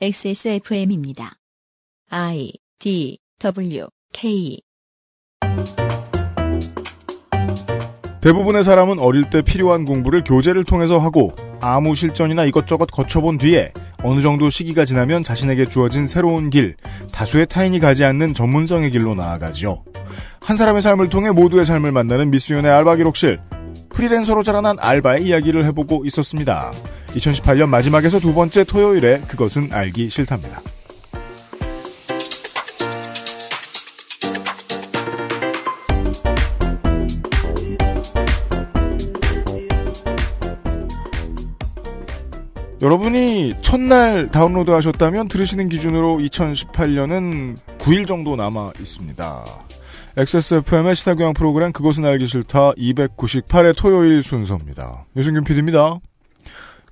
XSFM입니다. I D W K 대부분의 사람은 어릴 때 필요한 공부를 교재를 통해서 하고 아무 실전이나 이것저것 거쳐본 뒤에 어느 정도 시기가 지나면 자신에게 주어진 새로운 길, 다수의 타인이 가지 않는 전문성의 길로 나아가지요. 한 사람의 삶을 통해 모두의 삶을 만나는 미스윤의 알바 기록실. 프리랜서로 자라난 알바의 이야기를 해보고 있었습니다. 2018년 마지막에서 두 번째 토요일에 그것은 알기 싫답니다. 여러분이 첫날 다운로드 하셨다면 들으시는 기준으로 2018년은 9일 정도 남아 있습니다. XSFM의 시사교양 프로그램 그것은 알기 싫다 298회 토요일 순서입니다. 유승균 PD입니다.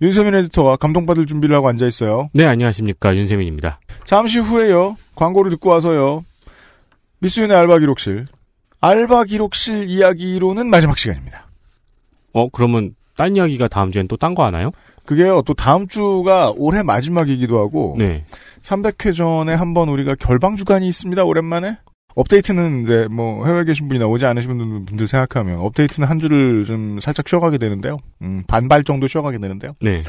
윤세민 에디터와 감동받을 준비를 하고 앉아 있어요. 네, 안녕하십니까. 윤세민입니다. 잠시 후에요. 광고를 듣고 와서요. 미스윤의 알바 기록실. 알바 기록실 이야기로는 마지막 시간입니다. 어, 그러면 딴 이야기가 다음 주엔 또 딴 거 하나요? 그게요, 또 다음 주가 올해 마지막이기도 하고, 네. 300회 전에 한번 우리가 결방주간이 있습니다, 오랜만에. 업데이트는 이제 뭐 해외에 계신 분이나 오지 않으신 분들 생각하면 업데이트는 한 주를 좀 살짝 쉬어가게 되는데요. 음, 반발 정도 쉬어가게 되는데요. 네.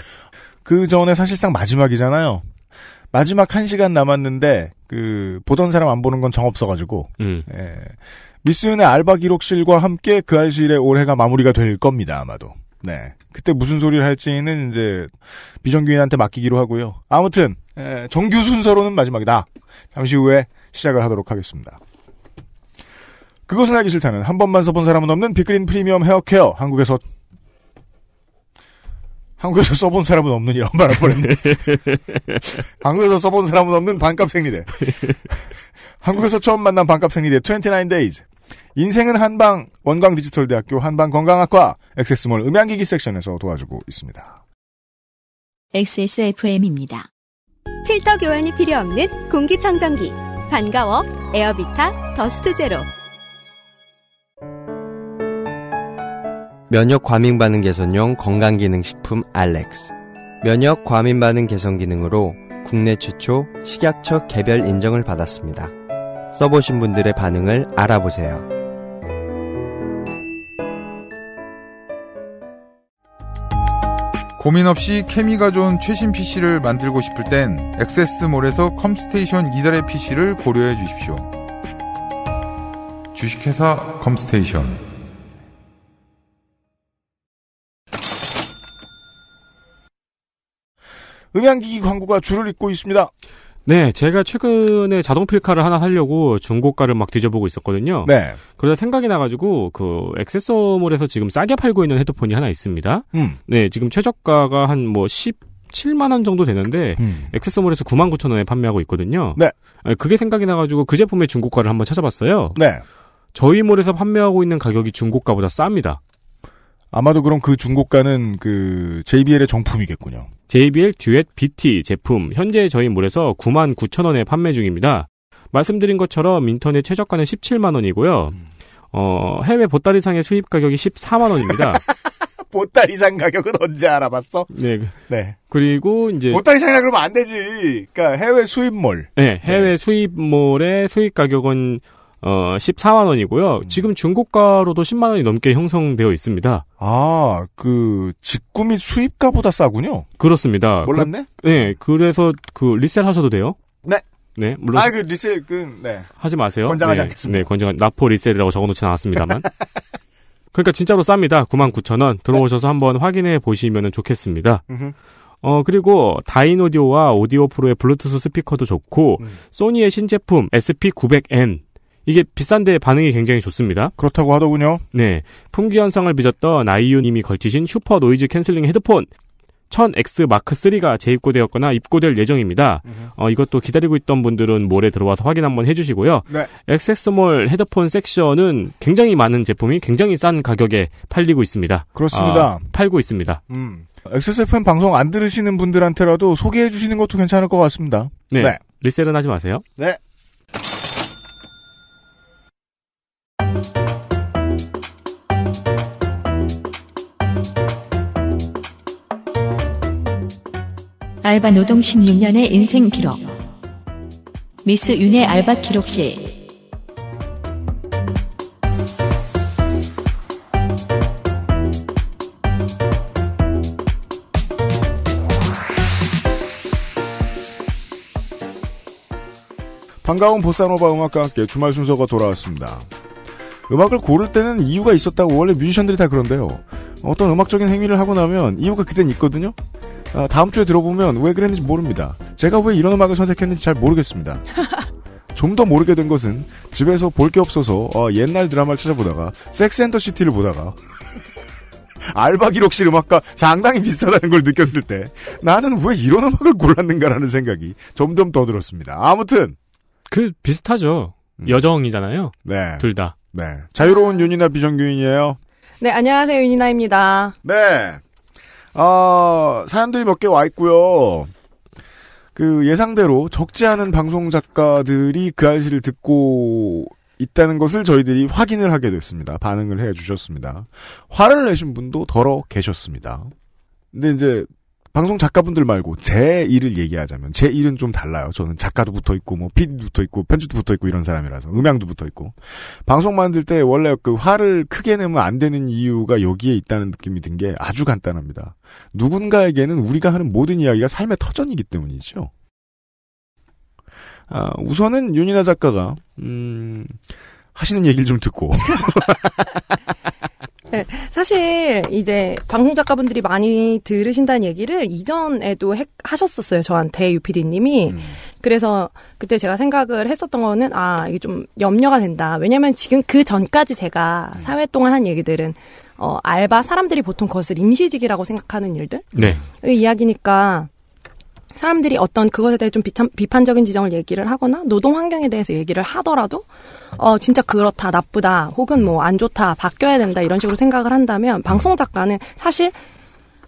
그 전에 사실상 마지막이잖아요. 마지막 한 시간 남았는데 그 보던 사람 안 보는 건 정 없어가지고 음. 예. 미스윤의 알바 기록실과 함께 그 알실의 올해가 마무리가 될 겁니다 아마도. 네. 그때 무슨 소리를 할지는 이제 비정규인한테 맡기기로 하고요. 아무튼 예, 정규 순서로는 마지막이다. 잠시 후에 시작을 하도록 하겠습니다. 그것은 알기 싫다는 한 번만 써본 사람은 없는 비그린 프리미엄 헤어케어 한국에서 한국에서 써본 사람은 없는 이런 말을 보냈네. 한국에서 써본 사람은 없는 반값 생리대. 한국에서 처음 만난 반값 생리대 29 days. 인생은 한방 원광 디지털 대학교 한방 건강학과 엑세스몰 음향기기 섹션에서 도와주고 있습니다. XSFM입니다. 필터 교환이 필요 없는 공기청정기 반가워 에어비타 더스트 제로. 면역 과민 반응 개선용 건강기능식품 알렉스. 면역 과민 반응 개선 기능으로 국내 최초 식약처 개별 인정을 받았습니다. 써보신 분들의 반응을 알아보세요. 고민 없이 케미가 좋은 최신 PC를 만들고 싶을 땐 액세스몰에서 컴스테이션 이달의 PC를 고려해 주십시오. 주식회사 컴스테이션 음향기기 광고가 줄을 잇고 있습니다. 네, 제가 최근에 자동 필카를 하나 하려고 중고가를 막 뒤져보고 있었거든요. 네. 그러다 생각이 나가지고 그 액세서몰에서 지금 싸게 팔고 있는 헤드폰이 하나 있습니다. 음. 네, 지금 최저가가 한 뭐 17만 원 정도 되는데 음. 액세서몰에서 9만 9천 원에 판매하고 있거든요. 네. 아, 그게 생각이 나가지고 그 제품의 중고가를 한번 찾아봤어요. 네. 저희 몰에서 판매하고 있는 가격이 중고가보다 쌉니다. 아마도 그럼 그 중고가는 그 JBL의 정품이겠군요. JBL 듀엣 BT 제품 현재 저희 몰에서 9만 9천 원에 판매 중입니다. 말씀드린 것처럼 인터넷 최저가는 17만 원이고요. 어, 해외 보따리상의 수입 가격이 14만 원입니다. 보따리상 가격은 언제 알아봤어? 네. 네. 그리고 이제 보따리상이라 그러면 안 되지. 그러니까 해외 수입몰. 네, 해외 네. 수입몰의 수입 가격은 어, 14만 원이고요. 음. 지금 중고가로도 10만 원이 넘게 형성되어 있습니다. 아, 그 직구 및 수입가보다 싸군요. 그렇습니다. 그 몰랐네. 그, 네, 그래서 그 리셀 하셔도 돼요. 네. 네, 물론. 아, 그 리셀 그 네. 하지 마세요. 권장하지 네, 않겠습니다. 네, 권장 나포 리셀이라고 적어놓지 않았습니다만. 그러니까 진짜로 쌉니다. 99,000원 들어오셔서 네. 한번 확인해 보시면 좋겠습니다. 어, 그리고 다인 오디오와 오디오 프로의 블루투스 스피커도 좋고, 음. 소니의 신제품 SP900N, 이게 비싼데 반응이 굉장히 좋습니다. 그렇다고 하더군요. 네. 품귀 현상을 빚었던 아이유님이 걸치신 슈퍼 노이즈 캔슬링 헤드폰 1000X 마크3가 재입고되었거나 입고될 예정입니다. 어, 이것도 기다리고 있던 분들은 모레 들어와서 확인 한번 해주시고요. 네. 엑세스몰 헤드폰 섹션은 굉장히 많은 제품이 굉장히 싼 가격에 팔리고 있습니다. 그렇습니다. 아, 팔고 있습니다. 음. XSFM 방송 안 들으시는 분들한테라도 소개해 주시는 것도 괜찮을 것 같습니다. 네. 네. 리셀은 하지 마세요. 네. 알바 노동 16년의 인생 기록. 미스 윤의 알바 기록실. 반가운 보사노바 음악과 함께 주말 순서가 돌아왔습니다. 음악을 고를 때는 이유가 있었다고 원래 뮤지션들이 다 그런데요. 어떤 음악적인 행위를 하고 나면 이유가 그땐 있거든요. 아, 다음 주에 들어보면 왜 그랬는지 모릅니다. 제가 왜 이런 음악을 선택했는지 잘 모르겠습니다. 좀 더 모르게 된 것은 집에서 볼 게 없어서 어, 옛날 드라마를 찾아보다가 섹스앤더 시티를 보다가 알바 기록실 음악과 상당히 비슷하다는 걸 느꼈을 때 나는 왜 이런 음악을 골랐는가라는 생각이 점점 더 들었습니다. 아무튼 그 비슷하죠. 음. 여정이잖아요. 네. 둘 다. 네. 자유로운 윤이나 비정규인이에요. 네, 안녕하세요. 윤이나입니다. 네. 아, 사연들이 몇 개 와 있고요. 그 예상대로 적지 않은 방송 작가들이 그아저씨를 듣고 있다는 것을 저희들이 확인을 하게 됐습니다. 반응을 해 주셨습니다. 화를 내신 분도 더러 계셨습니다. 근데 이제 방송 작가분들 말고 제 일을 얘기하자면 제 일은 좀 달라요. 저는 작가도 붙어 있고 뭐 PD도 붙어 있고 편집도 붙어 있고 이런 사람이라서 음향도 붙어 있고 방송 만들 때 원래 그 화를 크게 내면 안 되는 이유가 여기에 있다는 느낌이 든 게 아주 간단합니다. 누군가에게는 우리가 하는 모든 이야기가 삶의 터전이기 때문이죠. 아, 우선은 윤이나 작가가 음, 하시는 얘기를 좀 듣고 네, 사실 이제 방송 작가분들이 많이 들으신다는 얘기를 이전에도 해, 하셨었어요. 저한테 유피디님이. 음. 그래서 그때 제가 생각을 했었던 거는 아 이게 좀 염려가 된다. 왜냐면 지금 그 전까지 제가 음. 사회 동안 한 얘기들은 어 알바 사람들이 보통 그것을 임시직이라고 생각하는 일들 네. 이야기니까 사람들이 어떤 그것에 대해 좀 비참, 비판적인 지점을 얘기를 하거나 노동 환경에 대해서 얘기를 하더라도 어 진짜 그렇다 나쁘다 혹은 뭐 안 좋다 바뀌어야 된다 이런 식으로 생각을 한다면 방송 작가는 사실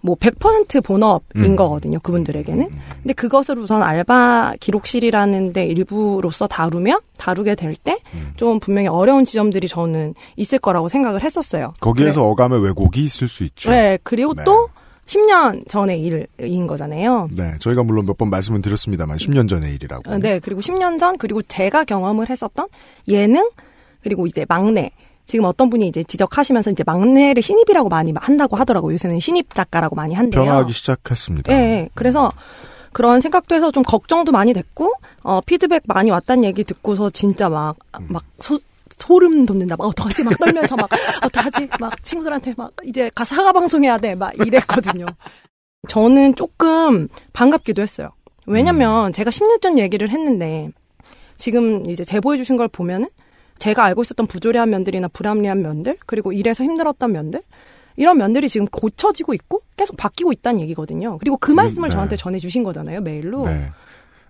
뭐 100% 본업인 음. 거거든요 그분들에게는 근데 그것을 우선 알바 기록실이라는 데 일부로서 다루면 다루게 될 때좀 음. 분명히 어려운 지점들이 저는 있을 거라고 생각을 했었어요 거기에서 그래. 어감의 왜곡이 있을 수 있죠 네 그리고 네. 또 10년 전의 일인 거잖아요. 네, 저희가 물론 몇 번 말씀을 드렸습니다만 10년 전의 일이라고. 어, 네, 그리고 10년 전 그리고 제가 경험을 했었던 예능 그리고 이제 막내 지금 어떤 분이 이제 지적하시면서 이제 막내를 신입이라고 많이 한다고 하더라고요. 요새는 신입 작가라고 많이 한대요. 변화하기 시작했습니다. 네, 그래서 음. 그런 생각도 해서 좀 걱정도 많이 됐고 어 피드백 많이 왔다는 얘기 듣고서 진짜 막막 아, 음. 소름 돋는다. 막 어떡하지? 막 떨면서 막 어떡하지? 막 친구들한테 막 이제 가 사과 방송해야 돼. 막 이랬거든요. 저는 조금 반갑기도 했어요. 왜냐면 음. 제가 10년 전 얘기를 했는데 지금 이제 제보해 주신 걸 보면은 제가 알고 있었던 부조리한 면들이나 불합리한 면들 그리고 이래서 힘들었던 면들 이런 면들이 지금 고쳐지고 있고 계속 바뀌고 있다는 얘기거든요. 그리고 그 음, 말씀을 네. 저한테 전해주신 거잖아요, 메일로. 네.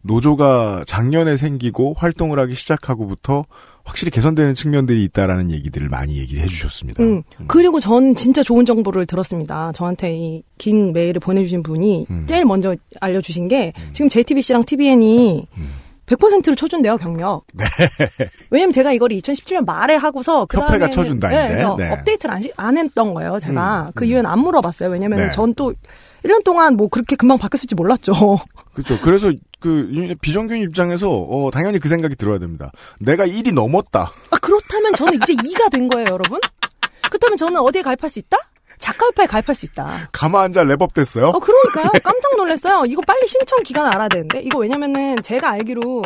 노조가 작년에 생기고 활동을 하기 시작하고부터 확실히 개선되는 측면들이 있다라는 얘기들을 많이 얘기를 해주셨습니다. 음, 음. 그리고 전 진짜 좋은 정보를 들었습니다. 저한테 이 긴 메일을 보내주신 분이 음. 제일 먼저 알려주신 게 음. 지금 JTBC랑 TBN이 100%를 쳐준대요 경력. 네. 왜냐면 제가 이걸 2017년 말에 하고서 그 협회가 쳐준다 네, 이제. 네. 업데이트를 안, 안, 했던 거예요 제가 음, 그 음. 이유는 안 물어봤어요. 왜냐면 네. 전또 1년 동안 뭐 그렇게 금방 바뀌었을지 몰랐죠. 그렇죠. 그래서 그 비정규인 입장에서 어, 당연히 그 생각이 들어야 됩니다. 내가 1이 넘었다. 아, 그렇다면 저는 이제 2가 된 거예요, 여러분. 그렇다면 저는 어디에 가입할 수 있다? 작가협회에 가입할 수 있다. 가만 앉아 랩업 됐어요? 어, 그러니까요. 깜짝 놀랐어요. 이거 빨리 신청 기간 알아야 되는데. 이거 왜냐면은 제가 알기로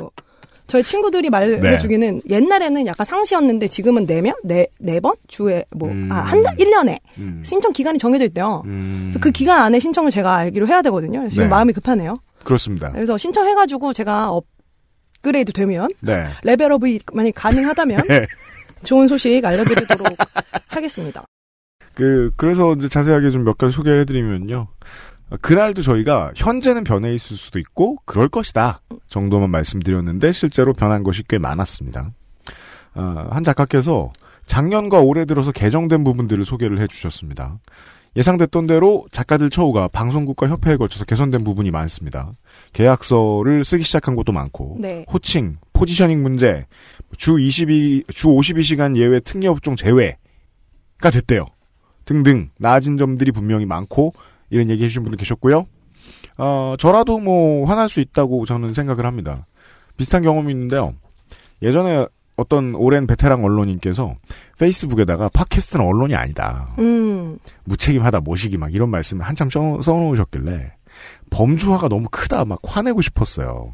저희 친구들이 말해주기는 네. 옛날에는 약간 상시였는데 지금은 네명 네, 네 번? 주에 뭐, 음. 아, 한 달, 1년에 음. 신청 기간이 정해져 있대요. 음. 그래서 그 기간 안에 신청을 제가 알기로 해야 되거든요. 지금 네. 마음이 급하네요. 그렇습니다. 그래서 신청해가지고 제가 업그레이드 되면 네. 레벨업이 만약 가능하다면 네. 좋은 소식 알려드리도록 하겠습니다. 그, 그래서 이제 자세하게 좀 몇 가지 소개해드리면요. 그날도 저희가 현재는 변해 있을 수도 있고 그럴 것이다 정도만 말씀드렸는데 실제로 변한 것이 꽤 많았습니다. 어, 한 작가께서 작년과 올해 들어서 개정된 부분들을 소개를 해주셨습니다. 예상됐던 대로 작가들 처우가 방송국과 협회에 걸쳐서 개선된 부분이 많습니다. 계약서를 쓰기 시작한 것도 많고 네. 호칭, 포지셔닝 문제, 주 22, 주 52시간 예외 특례업종 제외가 됐대요. 등등 나아진 점들이 분명히 많고 이런 얘기 해주신 분도 계셨고요. 어, 저라도 뭐 화날 수 있다고 저는 생각을 합니다. 비슷한 경험이 있는데요. 예전에 어떤 오랜 베테랑 언론인께서 페이스북에다가 팟캐스트는 언론이 아니다. 음. 무책임하다, 모시기 막 이런 말씀을 한참 써놓으셨길래 범주화가 너무 크다 막 화내고 싶었어요.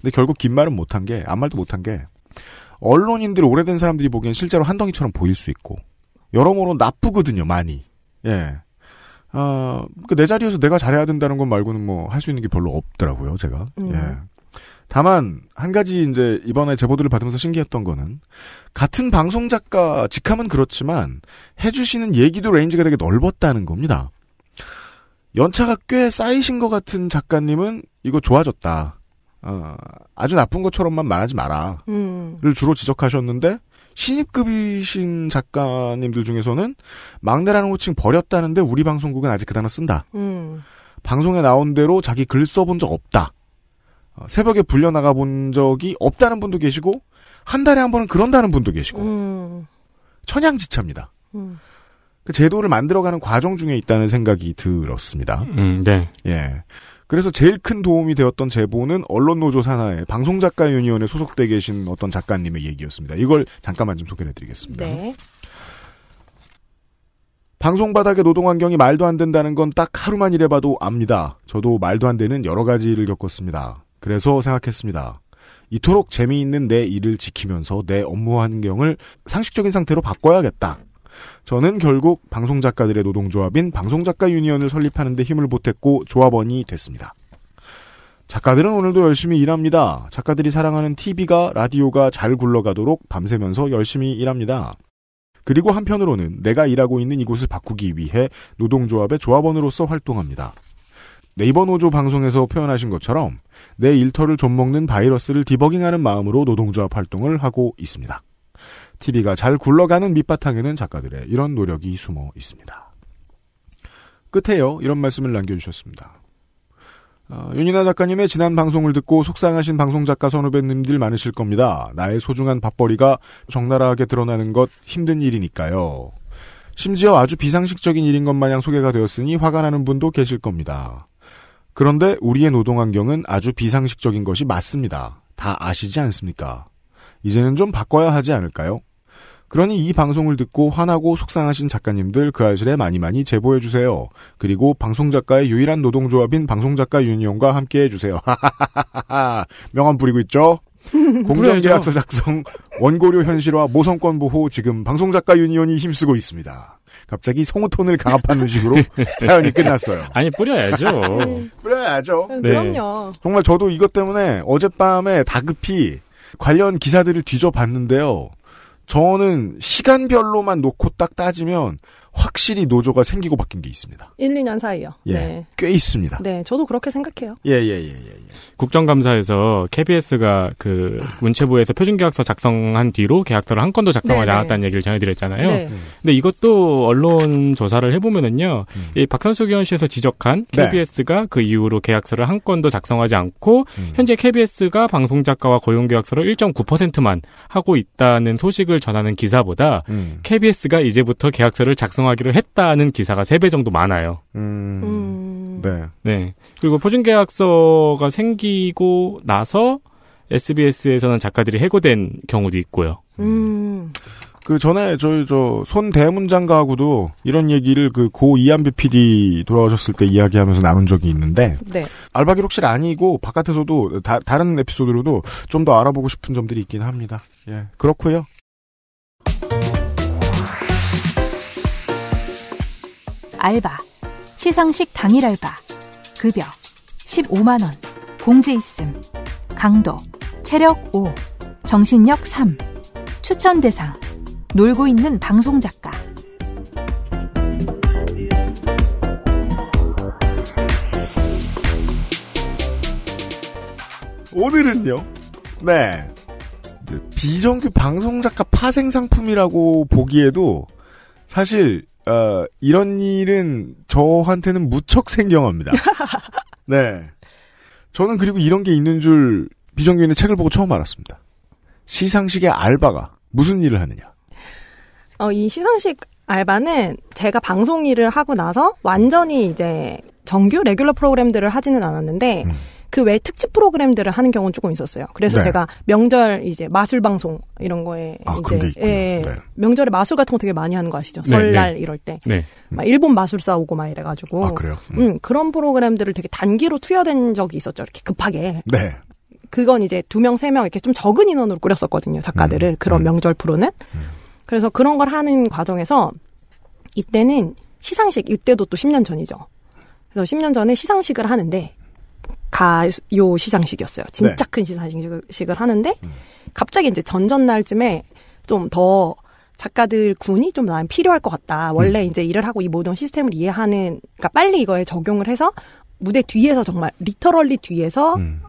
근데 결국 긴 말은 못한 게, 아무 말도 못한 게 언론인들 오래된 사람들이 보기엔 실제로 한덩이처럼 보일 수 있고 여러모로 나쁘거든요, 많이. 예. 아, 그 내 자리에서 내가 잘해야 된다는 것 말고는 뭐 할 수 있는 게 별로 없더라고요, 제가. 음. 예. 다만 한 가지 이제 이번에 제보들을 받으면서 신기했던 거는 같은 방송 작가 직함은 그렇지만 해주시는 얘기도 레인지가 되게 넓었다는 겁니다. 연차가 꽤 쌓이신 것 같은 작가님은 이거 좋아졌다. 어, 아주 나쁜 것처럼만 말하지 마라를 음. 주로 지적하셨는데 신입급이신 작가님들 중에서는 막내라는 호칭 버렸다는데 우리 방송국은 아직 그 단어 쓴다. 음. 방송에 나온 대로 자기 글 써본 적 없다. 어, 새벽에 불려 나가 본 적이 없다는 분도 계시고 한 달에 한 번은 그런다는 분도 계시고 음. 천양지차입니다. 음. 그 제도를 만들어가는 과정 중에 있다는 생각이 들었습니다. 음, 네. 예. 그래서 제일 큰 도움이 되었던 제보는 언론노조 산하의 방송작가유니원에 소속돼 계신 어떤 작가님의 얘기였습니다. 이걸 잠깐만 좀 소개해드리겠습니다. 네. 방송 바닥의 노동 환경이 말도 안 된다는 건 딱 하루만 일해봐도 압니다. 저도 말도 안 되는 여러 가지 일을 겪었습니다. 그래서 생각했습니다. 이토록 재미있는 내 일을 지키면서 내 업무 환경을 상식적인 상태로 바꿔야겠다. 저는 결국 방송작가들의 노동조합인 방송작가 유니언을 설립하는 데 힘을 보탰고 조합원이 됐습니다. 작가들은 오늘도 열심히 일합니다. 작가들이 사랑하는 TV가 라디오가 잘 굴러가도록 밤새면서 열심히 일합니다. 그리고 한편으로는 내가 일하고 있는 이곳을 바꾸기 위해 노동조합의 조합원으로서 활동합니다. 네이버 노조 방송에서 표현하신 것처럼 내 일터를 좀먹는 바이러스를 디버깅하는 마음으로 노동조합 활동을 하고 있습니다. TV가 잘 굴러가는 밑바탕에는 작가들의 이런 노력이 숨어 있습니다. 끝에요. 이런 말씀을 남겨주셨습니다. 어, 윤이나 작가님의 지난 방송을 듣고 속상하신 방송작가 선후배님들 많으실 겁니다. 나의 소중한 밥벌이가 적나라하게 드러나는 것 힘든 일이니까요. 심지어 아주 비상식적인 일인 것 마냥 소개가 되었으니 화가 나는 분도 계실 겁니다. 그런데 우리의 노동환경은 아주 비상식적인 것이 맞습니다. 다 아시지 않습니까? 이제는 좀 바꿔야 하지 않을까요? 그러니 이 방송을 듣고 화나고 속상하신 작가님들 그 아실에 많이 많이 제보해 주세요. 그리고 방송 작가의 유일한 노동조합인 방송 작가 유니온과 함께 해 주세요. 명함 부리고 있죠. 공정계약서 작성, 원고료 현실화, 모성권 보호 지금 방송 작가 유니온이 힘쓰고 있습니다. 갑자기 성우톤을 강압하는 식으로 사연이 끝났어요. 아니 뿌려야죠. 네, 뿌려야죠. 네. 그럼요. 네. 정말 저도 이것 때문에 어젯밤에 다급히 관련 기사들을 뒤져봤는데요. 저는 시간별로만 놓고 딱 따지면 확실히 노조가 생기고 바뀐 게 있습니다. 1, 2년 사이요. 예, 네. 꽤 있습니다. 네, 저도 그렇게 생각해요. 예, 예, 예, 예. 예. 국정감사에서 KBS가 그 문체부에서 표준계약서 작성한 뒤로 계약서를 한 건도 작성하지 네, 네. 않았다는 네. 얘기를 전해드렸잖아요. 네. 근데 이것도 언론 조사를 해보면은요, 음. 이 박선수 의원실에서 지적한 KBS가 네. 그 이후로 계약서를 한 건도 작성하지 않고 음. 현재 KBS가 방송 작가와 고용 계약서를 1.9%만 하고 있다는 소식을 전하는 기사보다 음. KBS가 이제부터 계약서를 작성 작성하기로 했다는 기사가 3배 정도 많아요. 음... 음... 네. 네. 그리고 표준계약서가 생기고 나서 SBS에서는 작가들이 해고된 경우도 있고요. 음... 그 전에 저희 저 손대문 장가하고도 이런 얘기를 그 고 이한비 PD 돌아가셨을 때 이야기하면서 나눈 적이 있는데 네. 알바 기록실 아니고 바깥에서도 다, 다른 에피소드로도 좀 더 알아보고 싶은 점들이 있긴 합니다. 예 그렇고요. 알바, 시상식 당일 알바, 급여 15만 원, 공지 있음, 강도, 체력 5, 정신력 3, 추천 대상, 놀고 있는 방송 작가. 오늘은요. 네. 비정규 방송 작가 파생 상품이라고 보기에도 사실 어, 이런 일은 저한테는 무척 생경합니다. 네. 저는 그리고 이런 게 있는 줄 비정규인의 책을 보고 처음 알았습니다. 시상식의 알바가 무슨 일을 하느냐. 어, 이 시상식 알바는 제가 방송 일을 하고 나서 완전히 이제 정규 레귤러 프로그램들을 하지는 않았는데 음. 그외 특집 프로그램들을 하는 경우는 조금 있었어요. 그래서 네. 제가 명절 이제 마술 방송 이런 거에 아, 이제 예, 예, 네. 명절에 마술 같은 거 되게 많이 하는 거 아시죠? 네, 설날 네. 이럴 때. 네. 막 일본 마술사 오고 막 이래 가지고 아, 그래요? 음. 음. 그런 프로그램들을 되게 단기로 투여된 적이 있었죠. 이렇게 급하게. 네. 그건 이제 두 명, 세 명 이렇게 좀 적은 인원으로 꾸렸었거든요. 작가들을. 음, 그런 음. 명절 프로는. 음. 그래서 그런 걸 하는 과정에서 이때는 시상식, 이때도 또 10년 전이죠. 그래서 10년 전에 시상식을 하는데 가요 시상식이었어요. 진짜 네. 큰 시상식을 하는데 음. 갑자기 이제 전전날쯤에 좀 더 작가들 군이 좀 나는 필요할 것 같다. 원래 음. 이제 일을 하고 이 모든 시스템을 이해하는 그러니까 빨리 이거에 적용을 해서 무대 뒤에서 정말 리터럴리 뒤에서 음.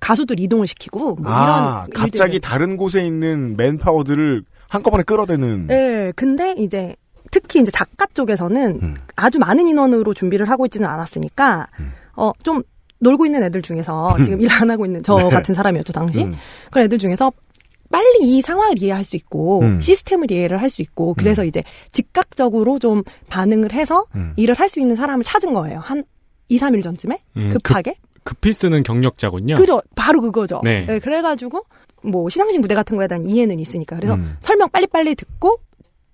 가수들 이동을 시키고 뭐 아, 이런 갑자기 일들을. 다른 곳에 있는 맨파워들을 한꺼번에 끌어대는. 네, 근데 이제 특히 이제 작가 쪽에서는 음. 아주 많은 인원으로 준비를 하고 있지는 않았으니까 음. 어좀 놀고 있는 애들 중에서 음. 지금 일 안 하고 있는 저 네. 같은 사람이었죠 당시 음. 그런 애들 중에서 빨리 이 상황을 이해할 수 있고 음. 시스템을 이해를 할 수 있고 그래서 음. 이제 즉각적으로 좀 반응을 해서 음. 일을 할 수 있는 사람을 찾은 거예요 한 2, 3일 전쯤에 급하게 급, 히 쓰는 경력자군요. 그죠 바로 그거죠. 네. 네 그래가지고 뭐 시상식 무대 같은 거에 대한 이해는 있으니까 그래서 음. 설명 빨리빨리 듣고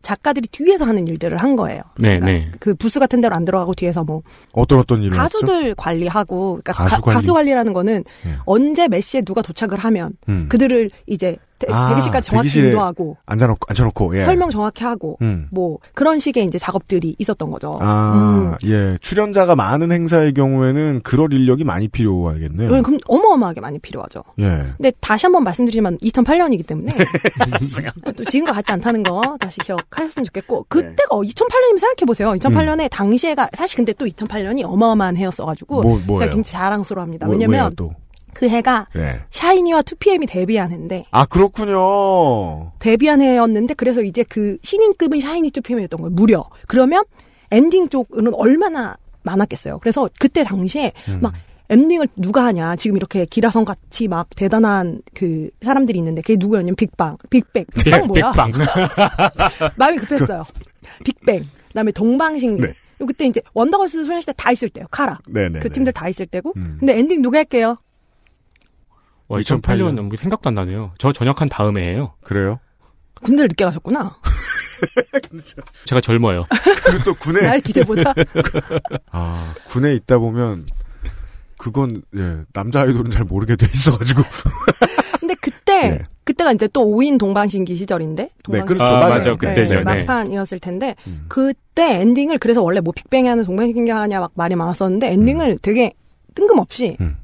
작가들이 뒤에서 하는 일들을 한 거예요. 네, 그러니까 네. 그 부스 같은 데로 안 들어가고 뒤에서 뭐 어떤 어떤 일을 가수들 했죠? 관리하고 그러니까 가수, 관리. 가수 관리라는 거는 네. 언제 몇 시에 누가 도착을 하면 음. 그들을 이제 아, 대기실까지 정확히 인도하고 앉아놓고 앉혀놓고 예. 설명 정확히 하고 음. 뭐 그런 식의 이제 작업들이 있었던 거죠. 아, 음. 예. 출연자가 많은 행사의 경우에는 그럴 인력이 많이 필요하겠네요. 네, 그럼 어마어마하게 많이 필요하죠. 예. 근데 다시 한번 말씀드리지만 2008년이기 때문에 아, 또 지금과 같지 않다는 거 다시 기억하셨으면 좋겠고 네. 그때가 네. 어, 2008년이면 생각해 보세요. 2008년에 음. 당시에가 사실 근데 또 2008년이 어마어마한 해였어가지고 뭐, 제가 굉장히 자랑스러워합니다. 뭐, 왜냐면 하그 해가 네. 샤이니와 2PM이 데뷔하는데 아 그렇군요. 데뷔한 해였는데 그래서 이제 그 신인급은 샤이니 2PM이었던 거예요. 무려. 그러면 엔딩 쪽은 얼마나 많았겠어요. 그래서 그때 당시에 음. 막 엔딩을 누가 하냐. 지금 이렇게 기라성 같이 막 대단한 그 사람들이 있는데 그게 누구였냐면 빅방, 빅뱅. 빅 빅, 뭐야? 빅방. 마음이 급했어요. 빅뱅. 그다음에 동방신기. 네. 그때 이제 원더걸스 소녀시대 다 있을 때요. 카라. 네네네. 네, 그 팀들 네. 다 있을 때고. 음. 근데 엔딩 누가 할게요? 2008년. 2008년 생각도 안 나네요. 저 전역한 다음에예요. 그래요? 군대를 늦게 가셨구나. 제가 젊어요. 그리고 또 군에 나 기대보다 아 군에 있다 보면 그건 예 남자 아이돌은 잘 모르게 돼 있어가지고. 근데 그때 네. 그때가 이제 또 5인 동방신기 시절인데 네, 동방신기 네, 그렇죠. 아, 맞아요. 맞아요. 그때죠. 네, 막판이었을 텐데 음. 그때 엔딩을 그래서 원래 뭐 빅뱅이 하는 동방신기 하냐 막 말이 많았었는데 엔딩을 음. 되게 뜬금없이 음.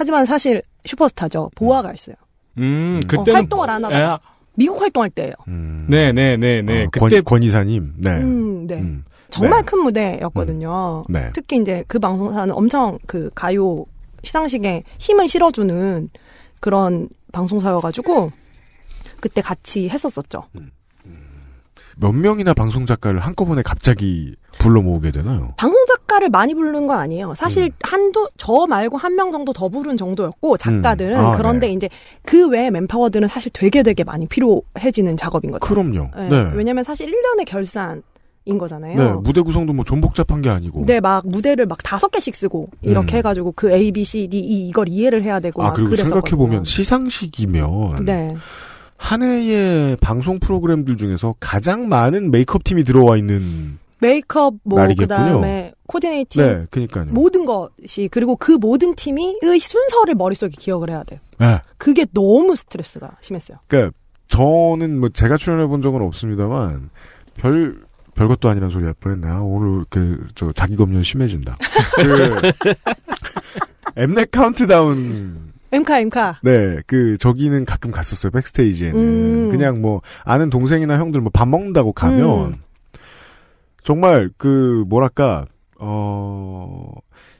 하지만 사실 슈퍼스타죠. 보아가 있어요. 음, 그때 어, 활동을 안 하다가 미국 활동할 때예요. 음. 네, 네, 네, 네. 어, 그때 권, 이사님. 네. 음, 네. 음. 정말 네. 큰 무대였거든요. 음. 네. 특히 이제 그 방송사는 엄청 그 가요 시상식에 힘을 실어주는 그런 방송사여가지고 그때 같이 했었었죠. 음. 몇 명이나 방송 작가를 한꺼번에 갑자기 불러 모으게 되나요? 방송 작가를 많이 부르는 건 아니에요. 사실 음. 한두 저 말고 한 명 정도 더 부른 정도였고 작가들은 음. 아, 그런데 네. 이제 그 외멤버들은 사실 되게 되게 많이 필요해지는 작업인 거죠. 그럼요. 네. 네. 왜냐면 사실 1년의 결산 인 거잖아요. 네, 무대 구성도 뭐 좀 복잡한 게 아니고. 네, 막 무대를 막 다섯 개씩 쓰고 이렇게 음. 해가지고 그 A, B, C, D, E 이걸 이해를 해야 되고. 아 그리고 생각해 보면 시상식이면. 네. 한 해의 방송 프로그램들 중에서 가장 많은 메이크업 팀이 들어와 있는 메이크업 뭐 그다음에 코디네이팅 네, 그러니까요. 모든 것이 그리고 그 모든 팀이 의 순서를 머릿속에 기억을 해야 돼요. 네. 그게 너무 스트레스가 심했어요. 그러니까 저는 뭐 제가 출연해 본 적은 없습니다만 별 별것도 아니란 소리 할 뻔했네. 아, 오늘 그저 자기 검열 심해진다. 그 엠넷 카운트다운 엠카 엠카. 네, 그 저기는 가끔 갔었어요 백스테이지에는 음. 그냥 뭐 아는 동생이나 형들 뭐 밥 먹는다고 가면 음. 정말 그 뭐랄까 어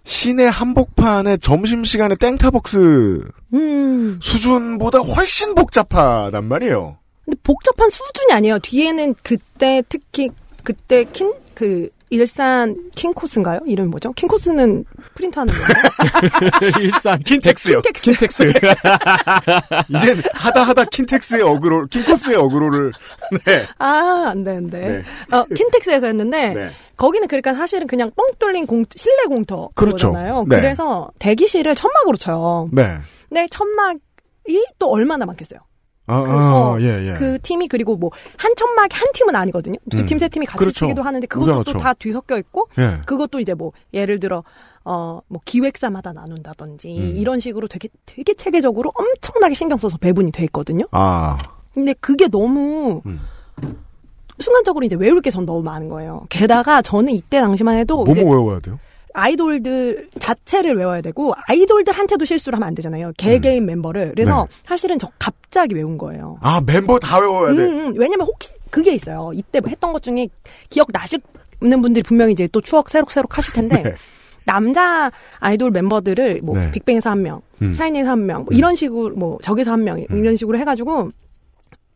시내 한복판에 점심 시간에 땡타벅스 음. 수준보다 훨씬 복잡하단 말이에요. 근데 복잡한 수준이 아니에요. 뒤에는 그때 특히 그때 킨그 일산 킹코스인가요? 이름 뭐죠? 킹코스는 프린트하는 거예요? 일산 킨텍스요. 킨텍스. 킨텍스. 이젠 하다 하다 킨텍스의 어그로, 킹코스의 어그로를. 네. 아, 안 되는데. 네. 어, 킨텍스에서 했는데 네. 거기는 그러니까 사실은 그냥 뻥 뚫린 공 실내 공터 그렇잖아요. 네. 그래서 대기실을 천막으로 쳐요. 네. 네, 천막이 또 얼마나 많겠어요? 아, 그, 어, 예, 예. 그 팀이 그리고 뭐한천막한 팀은 아니거든요. 두 음. 팀, 세 팀이 같이 그렇죠. 쓰기도 하는데 그것도 그렇죠. 다 뒤섞여 있고 예. 그것도 이제 뭐 예를 들어 어, 뭐 기획사마다 나눈다든지 음. 이런 식으로 되게 되게 체계적으로 엄청나게 신경 써서 배분이 돼 있거든요. 아. 근데 그게 너무 음. 순간적으로 이제 외울 게 전 너무 많은 거예요. 게다가 저는 이때 당시만 해도 뭐뭐 외워야 돼요? 아이돌들 자체를 외워야 되고 아이돌들한테도 실수를 하면 안 되잖아요. 개개인 음. 멤버를. 그래서 네. 사실은 저 갑자기 외운 거예요. 아 멤버 다 외워야 돼. 음, 음. 왜냐면 혹시 그게 있어요. 이때 뭐 했던 것 중에 기억 나시는 분들이 분명히 이제 또 추억 새록새록 하실 텐데. 네. 남자 아이돌 멤버들을 뭐 네. 빅뱅에서 한 명, 음. 샤이니에서 한 명, 뭐 음. 이런 식으로 뭐 저기서 한 명, 이런 식으로 해가지고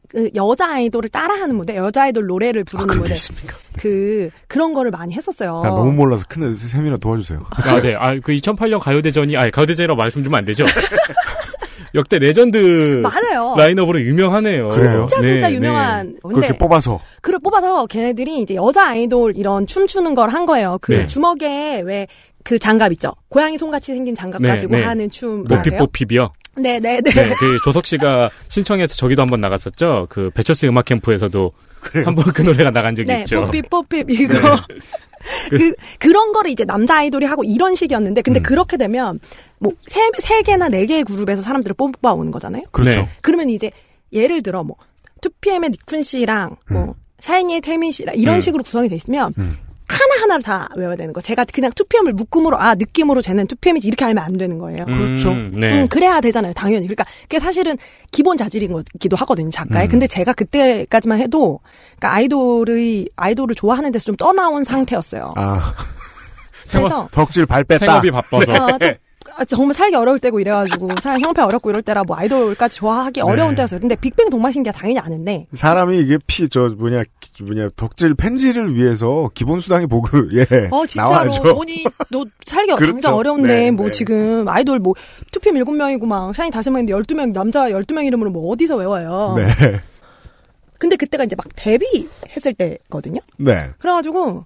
그 여자 아이돌을 따라하는 무대, 여자 아이돌 노래를 부르는 아, 무대. 있습니까? 그 그런 거를 많이 했었어요. 나 너무 몰라서 큰애 세미나 도와주세요. 아, 네. 아, 그 2008년 가요대전이 아, 가요대전이라고 말씀 좀안 되죠. 역대 레전드 맞아요. 라인업으로 유명하네요. 그래요? 진짜 네, 진짜 네. 유명한. 네. 근데 그렇게 뽑아서. 그걸 뽑아서 걔네들이 이제 여자 아이돌 이런 춤추는 걸 한 거예요. 그 네. 주먹에 왜그 장갑 있죠. 고양이 손같이 생긴 장갑 네, 가지고 네. 하는 춤. 모피뽀 피비요? 네네네. 네, 그 조석 씨가 신청해서 저기도 한 번 나갔었죠. 그 배철수 음악 캠프에서도 한 번 그 노래가 나간 적이 네, 있죠. 뽀삐 뽑삐 이거. 네. 그, 그런 거를 이제 남자 아이돌이 하고 이런 식이었는데, 근데 음. 그렇게 되면, 뭐, 세, 세 개나 네 개의 그룹에서 사람들을 뽑아오는 거잖아요? 그렇죠. 네. 그러면 이제, 예를 들어, 뭐, 2PM의 닉쿤 씨랑, 뭐, 음. 샤이니의 태민 씨랑, 이런 음. 식으로 구성이 돼 있으면, 음. 하나하나를 다 외워야 되는 거. 제가 그냥 투표함을 묶음으로 아 느낌으로 쟤는 투표함이지 이렇게 알면 안 되는 거예요. 음, 그렇죠. 음, 네. 음, 그래야 되잖아요. 당연히. 그러니까 그게 사실은 기본 자질인 거기도 하거든요. 작가의. 음. 근데 제가 그때까지만 해도 그니까 아이돌의 아이돌을 좋아하는 데서 좀 떠나온 상태였어요. 아. 그래서 덕질 발 뺐다. 생업이 바빠서. 어, 네. 어, 아, 정말 살기 어려울 때고 이래가지고 살 형편 어렵고 이럴 때라 뭐 아이돌까지 좋아하기 네. 어려운 때였어요. 근데 빅뱅 동방신기가 당연히 아는데 사람이 이게 피 저 뭐냐 뭐냐 덕질 팬질을 위해서 기본 수당이 보고예 어, 나와야죠. 아니 너 살기 그렇죠. 어려운데 네, 뭐 네. 지금 아이돌 뭐 투피엠 일곱 명이고 막 샤이니 다섯 명인데 열두 명 남자 열두 명 이름으로 뭐 어디서 외워요. 네. 근데 그때가 이제 막 데뷔했을 때거든요. 네. 그래가지고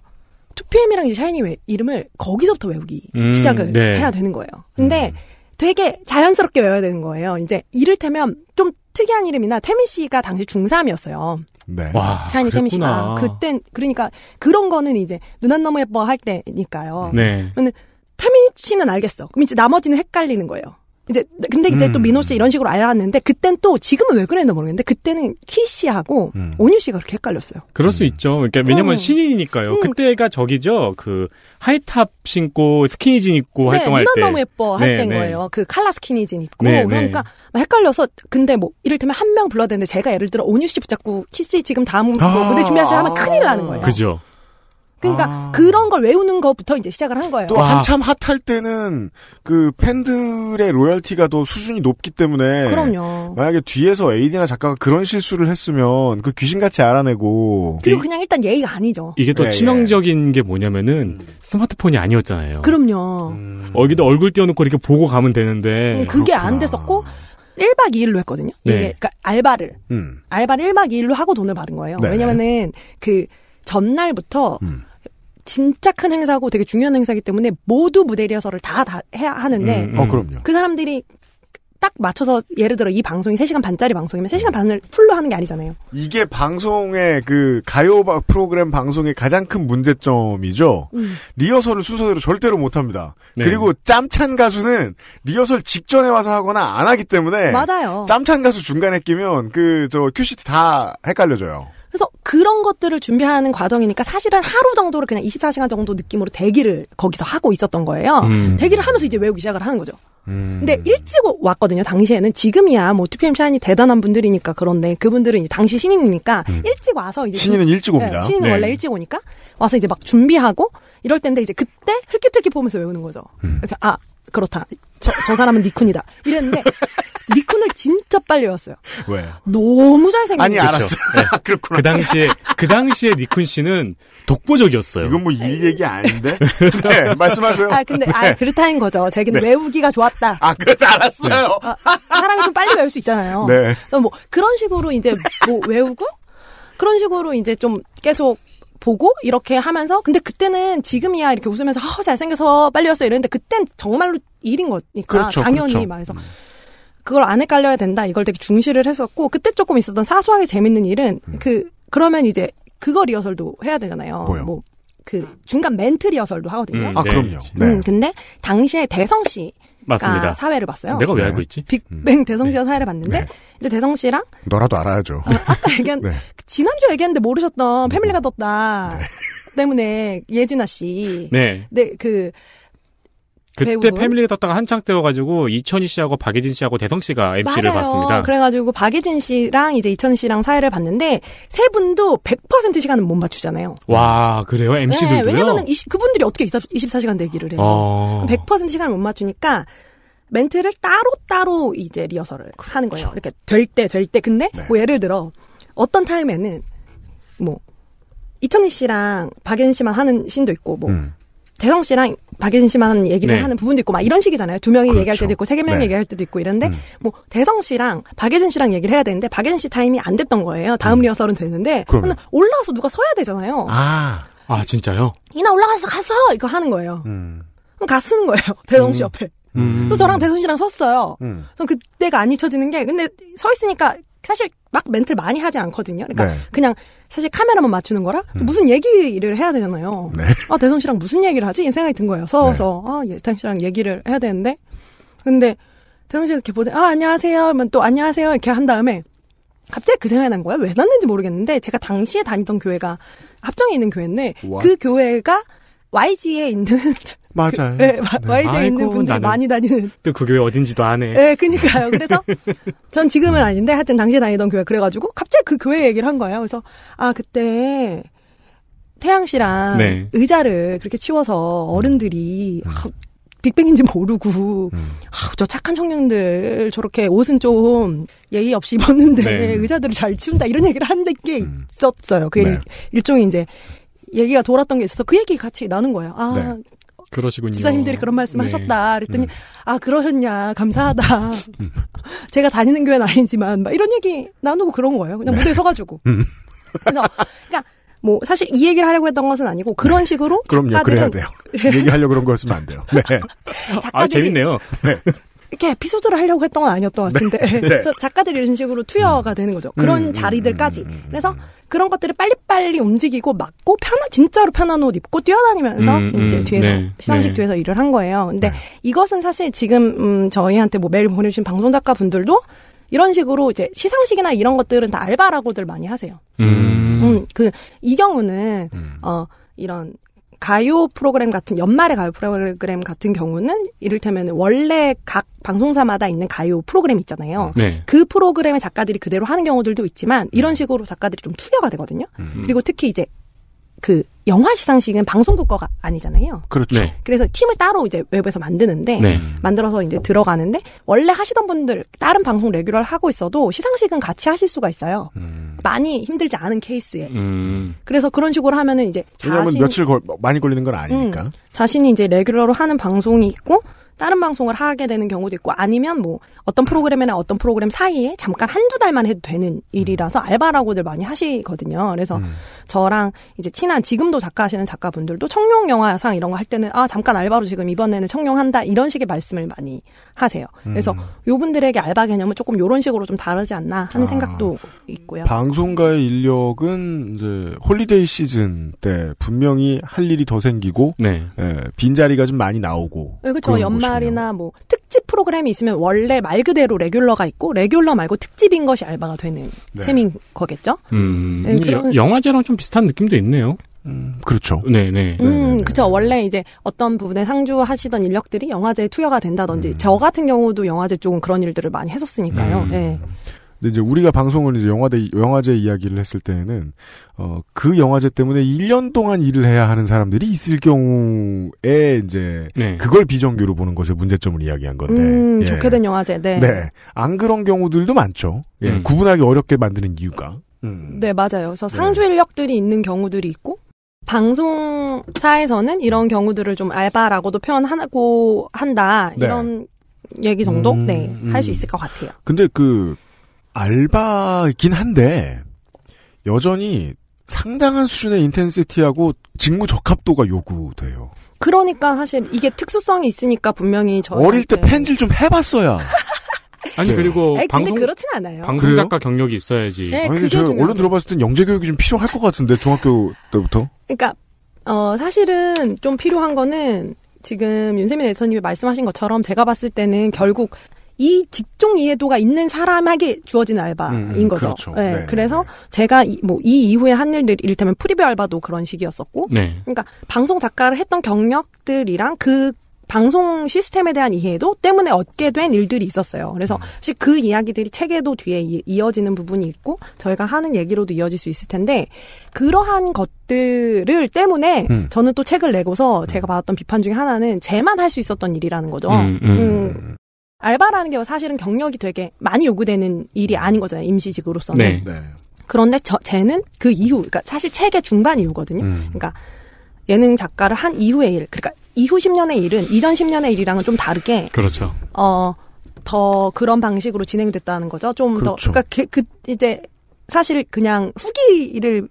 2PM이랑 샤이니 외, 이름을 거기서부터 외우기 음, 시작을 네. 해야 되는 거예요. 근데 음. 되게 자연스럽게 외워야 되는 거예요. 이제 이를테면 좀 특이한 이름이나 태민 씨가 당시 중3이었어요. 네. 와, 샤이니 태민 씨가 그땐 그러니까 그런 거는 이제 눈안 너무 예뻐 할 때니까요. 네. 근데 태민 씨는 알겠어. 그럼 이제 나머지는 헷갈리는 거예요. 이제 근데 이제 음. 또 민호 씨 이런 식으로 알았는데 그땐 또 지금은 왜 그랬나 모르겠는데 그때는 키 씨하고 음. 온유 씨가 그렇게 헷갈렸어요. 그럴 수 음. 있죠. 그러니까 왜냐면 음. 신인이니까요. 그때가 저기죠. 그 하이탑 신고 스키니진 입고 네, 활동할 때. 너무 예뻐 할 네, 때인 네. 거예요. 그 칼라 스키니진 입고 네, 네. 그러니까 막 헷갈려서 근데 뭐 이를테면 한 명 불러야 되는데 제가 예를 들어 온유 씨 붙잡고 키 씨 지금 다음 뭐 아, 무대 준비하세요 하면 큰일 나는 거예요. 그죠. 그러니까 아. 그런 걸 외우는 것부터 이제 시작을 한 거예요. 또 와. 한참 핫할 때는 그 팬들의 로열티가 또 수준이 높기 때문에 그럼요. 만약에 뒤에서 에이디나 작가가 그런 실수를 했으면 그 귀신같이 알아내고 그리고 그냥 일단 예의가 아니죠. 이게 또 예, 예. 치명적인 예. 게 뭐냐면은 스마트폰이 아니었잖아요. 그럼요. 음. 여기도 얼굴 띄워놓고 이렇게 보고 가면 되는데 음, 그게 그렇구나. 안 됐었고 1박 2일로 했거든요. 네. 이게 그러니까 알바를 음. 알바를 1박 2일로 하고 돈을 받은 거예요. 네. 왜냐면은 그 전날부터 음. 진짜 큰 행사고 되게 중요한 행사이기 때문에 모두 무대 리허설을 다, 다 해야 하는데 음, 음. 어, 그럼요. 그 사람들이 딱 맞춰서 예를 들어 이 방송이 3시간 반짜리 방송이면 3시간 반을 풀로 하는 게 아니잖아요. 이게 방송의 그 가요 프로그램 방송의 가장 큰 문제점이죠. 음. 리허설을 순서대로 절대로 못 합니다. 네. 그리고 짬찬 가수는 리허설 직전에 와서 하거나 안 하기 때문에 맞아요. 짬찬 가수 중간에 끼면 그 저 큐시트 다 헷갈려져요. 그래서 그런 것들을 준비하는 과정이니까 사실은 하루 정도를 그냥 24시간 정도 느낌으로 대기를 거기서 하고 있었던 거예요. 음. 대기를 하면서 이제 외우기 시작을 하는 거죠. 음. 근데 일찍 왔거든요. 당시에는 지금이야 뭐 2PM 샤이니 대단한 분들이니까 그런데 그분들은 이제 당시 신인이니까 음. 일찍 와서 이제 신인은 일찍 옵니다. 네, 신인은 네. 원래 일찍 오니까 와서 이제 막 준비하고 이럴 텐데 이제 그때 흘끼틀끼 보면서 외우는 거죠. 음. 이렇게 아 그렇다. 저, 저 사람은 니쿤이다. 이랬는데 니콘을 진짜 빨리 왔어요. 왜? 너무 잘생긴 아니, 알았어. 네. 그렇구나. 그 당시에, 그 당시에 니콘 씨는 독보적이었어요. 이건 뭐 일 얘기 아닌데? 네, 말씀하세요. 아, 근데, 아, 네. 아, 그렇다는 거죠. 제가 네. 외우기가 좋았다. 아, 그렇다, 알았어요. 어, 아, 사람이 좀 빨리 외울 수 있잖아요. 네. 그래서 뭐, 그런 식으로 이제 뭐 외우고, 그런 식으로 이제 좀 계속 보고 이렇게 하면서 근데 그때는 지금이야 이렇게 웃으면서 어, 잘생겨서 빨리 왔어 이랬는데 그땐 정말로 일인 거니까 그렇죠, 당연히 그렇죠. 말해서 음. 그걸 안헷갈려야 된다. 이걸 되게 중시를 했었고 그때 조금 있었던 사소하게 재밌는 일은 음. 그 그러면 이제 그거 리허설도 해야 되잖아요. 뭐요? 뭐. 그 중간 멘트 리허설도 하거든요. 음, 아 네. 그럼요. 음, 네. 음, 근데 당시에 대성 씨 맞습니다. 사회를 봤어요. 내가 왜 네. 알고 있지? 빅뱅 음. 대성 씨가 네. 사회를 봤는데 네. 이제 대성 씨랑 너라도 알아야죠. 아, 아까 얘기한 네. 지난주 얘기했는데 모르셨던 네. 패밀리가 떴다 때문에 예진아 씨, 네, 네그 그때 배우로. 패밀리 떴다가 한창 떼어가지고 이천희 씨하고 박예진 씨하고 대성 씨가 MC를 맞아요. 봤습니다. 그래가지고 박예진 씨랑 이제 이천희 씨랑 사회를 봤는데 세 분도 100% 시간은 못 맞추잖아요. 와 그래요? MC들도요? 네, 왜냐면은 그분들이 어떻게 24시간 대기를 해요? 어... 100% 시간을 못 맞추니까 멘트를 따로 따로 이제 리허설을 그렇죠. 하는 거예요. 이렇게 될 때 될 때 근데 네. 뭐 예를 들어 어떤 타임에는 뭐 이천희 씨랑 박예진 씨만 하는 신도 있고 뭐 음. 대성 씨랑 박예진 씨만 얘기를 네. 하는 부분도 있고 막 이런 식이잖아요. 두 명이 그렇죠. 얘기할 때도 있고 세 명이 네. 얘기할 때도 있고 이런데 음. 뭐 대성 씨랑 박예진 씨랑 얘기를 해야 되는데 박예진 씨 타임이 안 됐던 거예요. 다음 음. 리허설은 됐는데 올라와서 누가 서야 되잖아요. 아, 아 진짜요? 이나 올라가서 가서 이거 하는 거예요. 음. 그럼 가 쓰는 거예요. 대성 씨 음. 옆에. 음. 또 저랑 대순 씨랑 섰어요. 음. 전 그때가 안 잊혀지는 게 근데 서 있으니까 사실 막 멘트를 많이 하지 않거든요. 그러니까 네. 그냥 사실 카메라만 맞추는 거라 음. 무슨 얘기를 해야 되잖아요. 네. 아 대성 씨랑 무슨 얘기를 하지? 이 생각이 든 거예요. 네. 서서 네. 아 예상 씨랑 얘기를 해야 되는데 근데 대성 씨가 이렇게 보더니 아 안녕하세요. 그러면 또 안녕하세요 이렇게 한 다음에 갑자기 그 생각이 난거예요왜 났는지 모르겠는데 제가 당시에 다니던 교회가 합정에 있는 교회인데 w h 그 교회가 YG에 있는 맞아요. 그, 네, 네. YJ 있는 분들이 많이 다니는. 또 그 교회 어딘지도 아네. 네, 그니까요. 그래서 전 지금은 음. 아닌데 하여튼 당시에 다니던 교회 그래가지고 갑자기 그 교회 얘기를 한 거예요. 그래서 아 그때 태양 씨랑 네. 의자를 그렇게 치워서 음. 어른들이 음. 아, 빅뱅인지 모르고 음. 아, 저 착한 청년들 저렇게 옷은 좀 예의 없이 입었는데 네. 의자들을 잘 치운다 이런 얘기를 한게 음. 있었어요. 그게 네. 일종의 이제 얘기가 돌았던 게 있어서 그 얘기 같이 나눈 거예요. 아, 네. 그러시군요. 집사님들이 그런 말씀하셨다. 네. 그랬더니 음. 아 그러셨냐 감사하다. 제가 다니는 교회는 아니지만 막 이런 얘기 나누고 그런 거예요. 그냥 네. 무대에 서가지고. 음. 그래서 그러니까 뭐 사실 이 얘기를 하려고 했던 것은 아니고 그런 네. 식으로 그럼요 그래야 돼요. 얘기하려고 그런 거였으면 안 돼요. 네. 작가들이, 아 재밌네요. 네. 이렇게 에피소드를 하려고 했던 건 아니었던 것 네. 같은데 네. 그래서 작가들이 이런 식으로 투여가 되는 거죠. 그런 음, 음 자리들까지. 음, 음. 그래서 그런 것들을 빨리빨리 움직이고 막고 편한 진짜로 편한 옷 입고 뛰어다니면서 음, 이제 뒤에서 네, 시상식 네. 뒤에서 일을 한 거예요. 근데 네. 이것은 사실 지금 음 저희한테 뭐매일 보내주신 방송 작가 분들도 이런 식으로 이제 시상식이나 이런 것들은 다 알바라고들 많이 하세요. 음, 그이 경우는 어. 이런 가요 프로그램 같은 연말의 가요 프로그램 같은 경우는 이를테면 원래 각 방송사마다 있는 가요 프로그램 있잖아요. 네. 그 프로그램의 작가들이 그대로 하는 경우들도 있지만 이런 음. 식으로 작가들이 좀 투여가 되거든요. 음. 그리고 특히 이제 그 영화 시상식은 방송국 거가 아니잖아요. 그렇죠. 네. 그래서 팀을 따로 이제 웹에서 만드는데 네. 만들어서 이제 들어가는데 원래 하시던 분들 다른 방송 레귤러 를 하고 있어도 시상식은 같이 하실 수가 있어요. 음. 많이 힘들지 않은 케이스에. 음. 그래서 그런 식으로 하면은 이제 자신 왜냐하면 며칠 걸, 많이 걸리는 건 아니니까. 음, 자신이 이제 레귤러로 하는 방송이 있고 다른 방송을 하게 되는 경우도 있고 아니면 뭐 어떤 프로그램이나 어떤 프로그램 사이에 잠깐 한두 달만 해도 되는 일이라서 음. 알바라고들 많이 하시거든요. 그래서 음. 저랑 이제 친한 지금도 작가 하시는 작가분들도 청룡 영화상 이런 거 할 때는 아 잠깐 알바로 지금 이번에는 청룡한다 이런 식의 말씀을 많이 하세요. 그래서 음. 요분들에게 알바 개념은 조금 요런 식으로 좀 다르지 않나 하는 아, 생각도 있고요. 방송가의 인력은 이제 홀리데이 시즌 때 분명히 할 일이 더 생기고 네. 예, 빈자리가 좀 많이 나오고 네, 그렇죠. 연말 그날이나 뭐 특집 프로그램이 있으면 원래 말 그대로 레귤러가 있고 레귤러 말고 특집인 것이 알바가 되는 네. 셈인 거겠죠. 음, 네, 그런... 영화제랑 좀 비슷한 느낌도 있네요. 음, 그렇죠. 네, 네. 음, 네, 네, 네. 그죠. 원래 이제 어떤 부분에 상주하시던 인력들이 영화제에 투여가 된다든지, 음. 저 같은 경우도 영화제 쪽은 그런 일들을 많이 했었으니까요. 음. 네. 근데 이제 우리가 방송을 이제 영화제, 영화제 이야기를 했을 때에는, 어, 그 영화제 때문에 1년 동안 일을 해야 하는 사람들이 있을 경우에 이제, 네. 그걸 비정규로 보는 것에 문제점을 이야기한 건데. 음, 예. 좋게 된 영화제, 네. 네. 안 그런 경우들도 많죠. 예, 음. 구분하기 어렵게 만드는 이유가. 음. 네, 맞아요. 그래서 네. 상주 인력들이 있는 경우들이 있고, 방송사에서는 이런 경우들을 좀 알바라고도 표현하고 한다. 네. 이런 네. 얘기 정도? 음, 네. 할수 음. 있을 것 같아요. 근데 그, 알바이긴 한데 여전히 상당한 수준의 인텐시티하고 직무 적합도가 요구돼요. 그러니까 사실 이게 특수성이 있으니까 분명히 저 어릴 때 펜질 좀 해봤어야. 아니 그리고 에이, 근데 그렇진 않아요. 방송 작가 경력이 있어야지. 네, 아니 제가 중 원래 들어봤을 땐 영재 교육이 좀 필요할 것 같은데 중학교 때부터. 그러니까 어 사실은 좀 필요한 거는 지금 윤세민 대선님이 말씀하신 것처럼 제가 봤을 때는 결국 이 직종 이해도가 있는 사람에게 주어진 알바인 음, 음, 거죠. 그렇죠. 네, 네, 그래서 네, 네. 제가 이, 뭐, 이 이후에 한 일들, 이를테면 프리뷰 알바도 그런 식이었었고, 네. 그러니까 방송 작가를 했던 경력들이랑 그 방송 시스템에 대한 이해도 때문에 얻게 된 일들이 있었어요. 그래서 음. 사실 그 이야기들이 책에도 뒤에 이어지는 부분이 있고 저희가 하는 얘기로도 이어질 수 있을 텐데 그러한 것들을 때문에 음. 저는 또 책을 내고서 제가 음. 받았던 비판 중에 하나는 제만 할 수 있었던 일이라는 거죠. 음, 음. 알바라는 게 사실은 경력이 되게 많이 요구되는 일이 음. 아닌 거잖아요. 임시직으로서는. 네. 네. 그런데 저, 쟤는 그 이후, 그러니까 사실 책의 중반 이후거든요. 음. 그러니까 예능 작가를 한 이후의 일, 그러니까 이후 10년의 일은 이전 10년의 일이랑은 좀 다르게. 그렇죠. 어, 더 그런 방식으로 진행됐다는 거죠. 좀 그렇죠. 더, 그러니까 그, 그, 이제 사실 그냥 후기를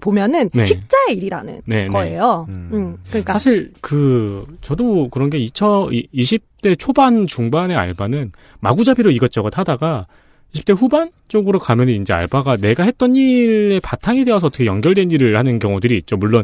보면은 네. 식자의 일이라는 네, 네. 거예요. 네. 음. 음. 그러니까 사실 그 저도 그런 게 2020대 초반 중반의 알바는 마구잡이로 이것저것 하다가 20대 후반 쪽으로 가면 이제 알바가 내가 했던 일의 바탕이 되어서 어떻게 연결된 일을 하는 경우들이 있죠. 물론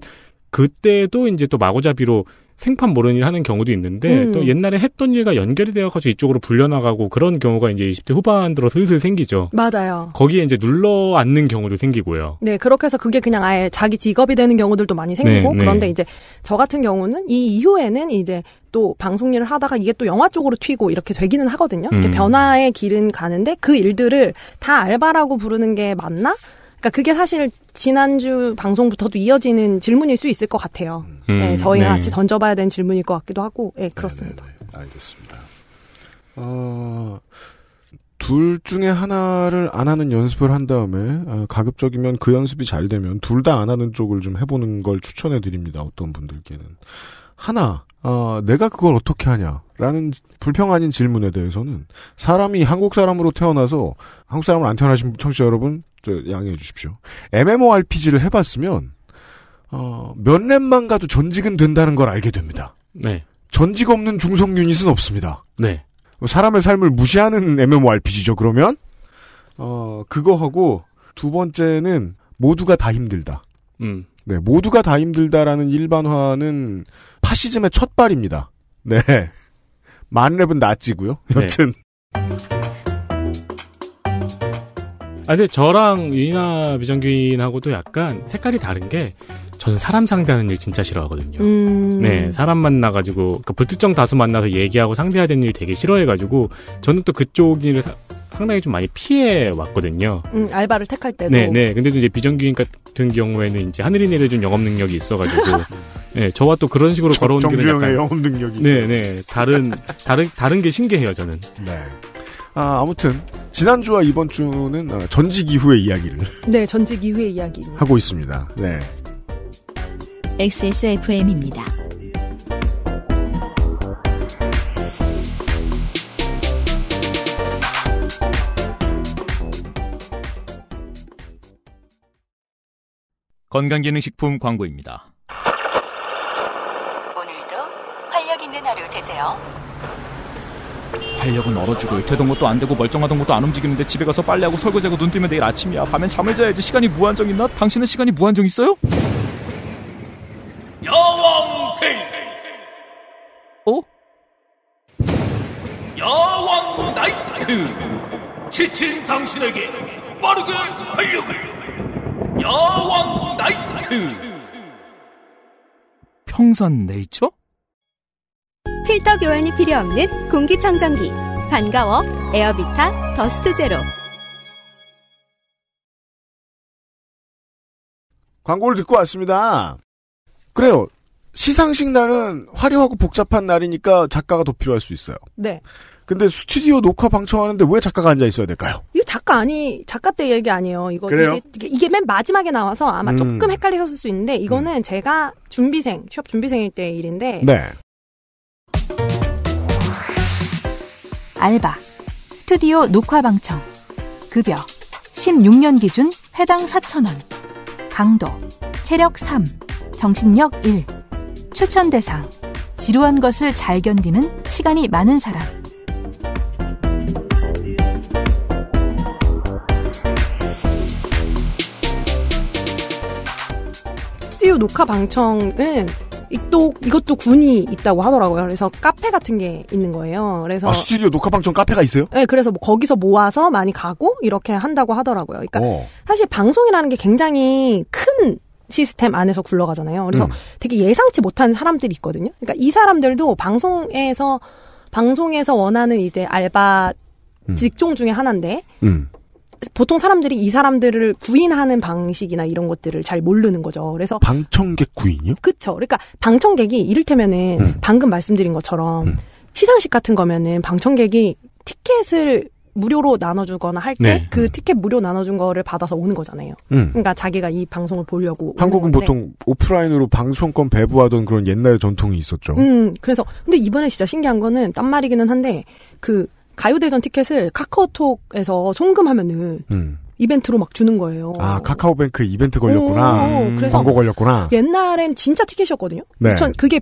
그때도 이제 또 마구잡이로 생판 모르는 일 하는 경우도 있는데 음. 또 옛날에 했던 일과 연결이 되어가지고 이쪽으로 불려나가고 그런 경우가 이제 20대 후반 들어 슬슬 생기죠. 맞아요. 거기에 이제 눌러 앉는 경우도 생기고요. 네, 그렇게 해서 그게 그냥 아예 자기 직업이 되는 경우들도 많이 생기고 네, 네. 그런데 이제 저 같은 경우는 이 이후에는 이제 또 방송 일을 하다가 이게 또 영화 쪽으로 튀고 이렇게 되기는 하거든요. 이렇게 음. 변화의 길은 가는데 그 일들을 다 알바라고 부르는 게 맞나? 그러니까 그게 사실 지난주 방송부터도 이어지는 질문일 수 있을 것 같아요. 음, 네, 저희가 네. 같이 던져봐야 되는 질문일 것 같기도 하고, 네, 네 그렇습니다. 네네네. 네. 알겠습니다. 어, 둘 중에 하나를 안 하는 연습을 한 다음에 어, 가급적이면 그 연습이 잘 되면 둘 다 안 하는 쪽을 좀 해보는 걸 추천해 드립니다. 어떤 분들께는 하나, 어, 내가 그걸 어떻게 하냐. 라는 불평 아닌 질문에 대해서는 사람이 한국 사람으로 태어나서 한국 사람을 안 태어나신 청취자 여러분 양해해 주십시오. MMORPG를 해봤으면 어, 몇 렙만 가도 전직은 된다는 걸 알게 됩니다. 네. 전직 없는 중성 유닛은 없습니다. 네. 뭐 사람의 삶을 무시하는 MMORPG죠. 그러면 어, 그거하고 두 번째는 모두가 다 힘들다. 음. 네, 모두가 다 힘들다라는 일반화는 파시즘의 첫발입니다. 네. 만렙은 낫지고요. 네. 여튼. 아, 근데 저랑 유이나 비정규인하고도 약간 색깔이 다른 게, 저는 사람 상대하는 일 진짜 싫어하거든요. 음... 네, 사람 만나가지고, 그러니까 불특정 다수 만나서 얘기하고 상대해야 되는 일 되게 싫어해가지고, 저는 또 그쪽 일을 상당히 좀 많이 피해 왔거든요. 음, 알바를 택할 때도. 네, 네. 근데 이제 비정규인 같은 경우에는 이제 하늘이 내려준 영업 능력이 있어가지고, 네, 저와 또 그런 식으로 걸어온 길은 약간 영업 능력이. 네, 네. 다른 다른 다른 게 신기해요 저는. 네. 아, 아무튼 지난주와 이번 주는 어, 전직 이후의 이야기를. 네, 전직 이후의 이야기. 하고 있습니다. 네. XSFM입니다. 건강기능식품 광고입니다. 오늘도 활력 있는 하루 되세요. 활력은 얼어 죽을 되던 것도 안 되고 멀쩡하던 것도 안 움직이는데 집에 가서 빨래하고 설거지하고 눈 뜨면 내일 아침이야. 밤엔 잠을 자야지 시간이 무한정 있나? 당신은 시간이 무한정 있어요? 여왕 테이 어? 여왕 나이트 지친 당신에게 빠르게 활력을 야왕 나이트 평산 네이처 필터 교환이 필요 없는 공기청정기 반가워 에어비타 더스트 제로 광고를 듣고 왔습니다. 그래요. 시상식 날은 화려하고 복잡한 날이니까 작가가 더 필요할 수 있어요. 네. 근데 스튜디오 녹화 방청하는데 왜 작가가 앉아 있어야 될까요? 이거 작가 아니 작가 때 얘기 아니에요. 이거 그래요? 이게, 이게 맨 마지막에 나와서 아마 음. 조금 헷갈리셨을 수 있는데 이거는 음. 제가 준비생 취업 준비생일 때 일인데. 네. 알바 스튜디오 녹화 방청 급여 16년 기준 해당 4천 원 강도 체력 3 정신력 1 추천 대상 지루한 것을 잘 견디는 시간이 많은 사람 스튜디오 녹화 방청은 또 이것도 군이 있다고 하더라고요. 그래서 카페 같은 게 있는 거예요. 그래서 아, 스튜디오 녹화 방청 카페가 있어요? 네, 그래서 뭐 거기서 모아서 많이 가고 이렇게 한다고 하더라고요. 그러니까 어. 사실 방송이라는 게 굉장히 큰 시스템 안에서 굴러가잖아요. 그래서 음. 되게 예상치 못한 사람들이 있거든요. 그러니까 이 사람들도 방송에서 방송에서 원하는 이제 알바 음. 직종 중에 하나인데 음. 보통 사람들이 이 사람들을 구인하는 방식이나 이런 것들을 잘 모르는 거죠. 그래서 방청객 구인이요? 그쵸. 그러니까 방청객이 이를테면은 음. 방금 말씀드린 것처럼 음. 시상식 같은 거면은 방청객이 티켓을 무료로 나눠주거나 할 때그 네. 그 티켓 무료 나눠준 거를 받아서 오는 거잖아요. 음. 그러니까 자기가 이 방송을 보려고. 한국은 보통 오프라인으로 방송권 배부하던 그런 옛날 전통이 있었죠. 음, 그래서 근데 이번에 진짜 신기한 거는 딴 말이기는 한데 그 가요대전 티켓을 카카오톡에서 송금하면은 음. 이벤트로 막 주는 거예요. 아 카카오뱅크 이벤트 걸렸구나. 오, 음. 그래서 광고 걸렸구나. 옛날엔 진짜 티켓이었거든요. 네. 2 그게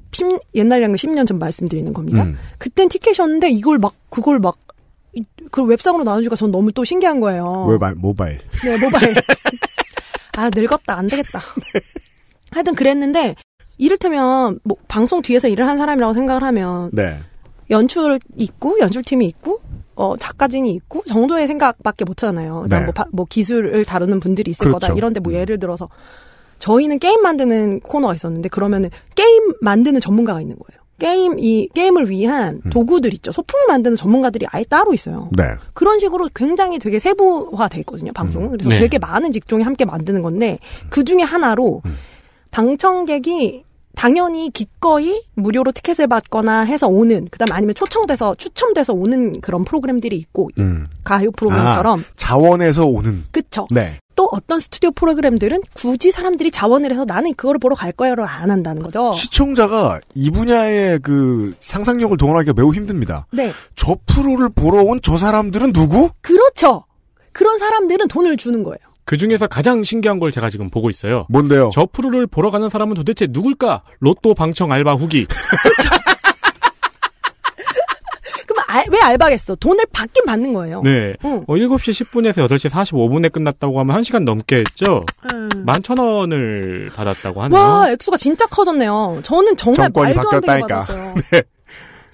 옛날이랑 10년 전 말씀드리는 겁니다. 음. 그땐 티켓이었는데 이걸 막 그걸 막그걸 웹상으로 나눠주니까 전 너무 또 신기한 거예요. 웹 모바일. 네 모바일. 아 늙었다 안 되겠다. 하여튼 그랬는데 이를테면 뭐 방송 뒤에서 일을 한 사람이라고 생각을 하면 네. 연출 있고 연출팀이 있고 어 작가진이 있고 정도의 생각밖에 못 하잖아요. 네. 뭐, 뭐 기술을 다루는 분들이 있을 그렇죠. 거다 이런데 뭐 네. 예를 들어서 저희는 게임 만드는 코너가 있었는데 그러면은 게임 만드는 전문가가 있는 거예요. 게임 이 게임을 위한 음. 도구들 있죠. 소품을 만드는 전문가들이 아예 따로 있어요. 네. 그런 식으로 굉장히 되게 세부화돼 있거든요. 방송은 음. 그래서 네. 되게 많은 직종이 함께 만드는 건데 그 중에 하나로 음. 방청객이 당연히 기꺼이 무료로 티켓을 받거나 해서 오는 그다음 아니면 초청돼서 추첨돼서 오는 그런 프로그램들이 있고 음. 가요 프로그램처럼 아, 자원에서 오는 그쵸 네. 또 어떤 스튜디오 프로그램들은 굳이 사람들이 자원을 해서 나는 그거를 보러 갈 거야를 안 한다는 거죠. 시청자가 이 분야의 그 상상력을 동원하기가 매우 힘듭니다. 네. 저 프로를 보러 온 저 사람들은 누구? 그렇죠. 그런 사람들은 돈을 주는 거예요. 그 중에서 가장 신기한 걸 제가 지금 보고 있어요. 뭔데요? 저 프로를 보러 가는 사람은 도대체 누굴까? 로또 방청 알바 후기. 그럼 알, 왜 알바겠어? 돈을 받긴 받는 거예요. 네. 응. 어, 7시 10분에서 8시 45분에 끝났다고 하면 1시간 넘게 했죠? 음. 11,000원을 받았다고 하네요. 와, 액수가 진짜 커졌네요. 저는 정말 말도 안 되게 받았어요. 네.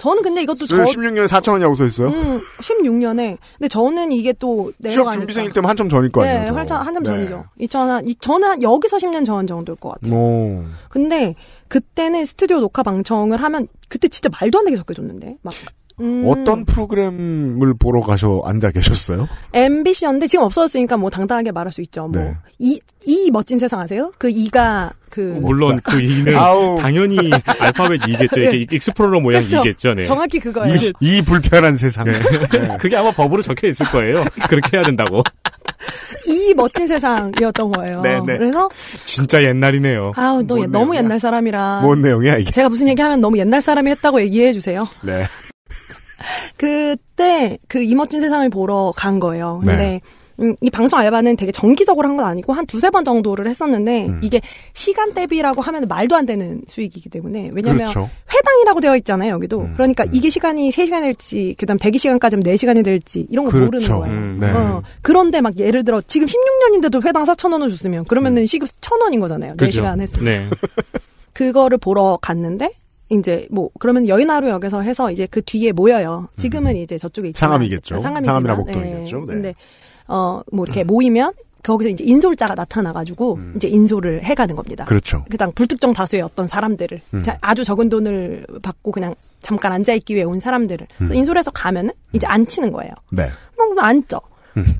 저는 근데 이것도 저 16년에 4천 원이라고 써 있어요. 음, 16년에. 근데 저는 이게 또 취업 내가 준비생일 때면 한참 전일 거 아니에요. 네, 더. 한참 한참 네. 전이죠. 2000한 이- 저는 한- 여기서 10년 전 정도일 것 같아요. 오. 근데 그때는 스튜디오 녹화 방청을 하면 그때 진짜 말도 안 되게 적게 줬는데 막 음. 어떤 프로그램을 보러 가셔 앉아 계셨어요? MBC였는데 지금 없어졌으니까 뭐 당당하게 말할 수 있죠. 뭐 이이 네. 멋진 세상 아세요? 그 이가 그 물론 그 이는 당연히 알파벳 이겠죠. 이게 예. 익스플로러 모양 그렇죠. 이겠죠. 네. 정확히 그거예요. 이, 이 불편한 세상. 네. 네. 그게 아마 법으로 적혀 있을 거예요. 그렇게 해야 된다고. 이 멋진 세상이었던 거예요. 네네. 네. 그래서 진짜 옛날이네요. 아우 너, 너무 옛날 사람이라. 뭔 내용이야 이게? 제가 무슨 얘기하면 너무 옛날 사람이 했다고 얘기해 주세요. 네. 그때 그 이멋진 세상을 보러 간 거예요. 근데 네. 음, 이 방청 알바는 되게 정기적으로 한 건 아니고 한 두세 번 정도를 했었는데 음. 이게 시간 대비라고 하면 말도 안 되는 수익이기 때문에 왜냐면 그렇죠. 회당이라고 되어 있잖아요 여기도 음. 그러니까 음. 이게 시간이 3시간 될지 그다음 대기 시간까지 는 4시간이 될지 이런 거 그렇죠. 모르는 거예요 음, 네. 어, 그런데 막 예를 들어 지금 16년인데도 회당 4천 원을 줬으면 그러면은 시급 1 0 0 0 원인 거잖아요 그렇죠. 4시간 했으면 네. 그거를 보러 갔는데 이제 뭐 그러면 여의나루역에서 해서 이제 그 뒤에 모여요. 음. 지금은 음. 이제 저쪽에 있지 상암이겠죠. 아, 상암이나 예. 목동이겠죠. 네. 네. 근데 어 뭐 이렇게 음. 모이면 거기서 이제 인솔자가 나타나가지고 음. 이제 인솔을 해가는 겁니다. 그렇죠. 그당 불특정 다수의 어떤 사람들을 음. 아주 적은 돈을 받고 그냥 잠깐 앉아있기 위해 온 사람들을 그래서 음. 인솔해서 가면은 이제 앉히는 거예요. 네. 뭐, 그럼 앉죠.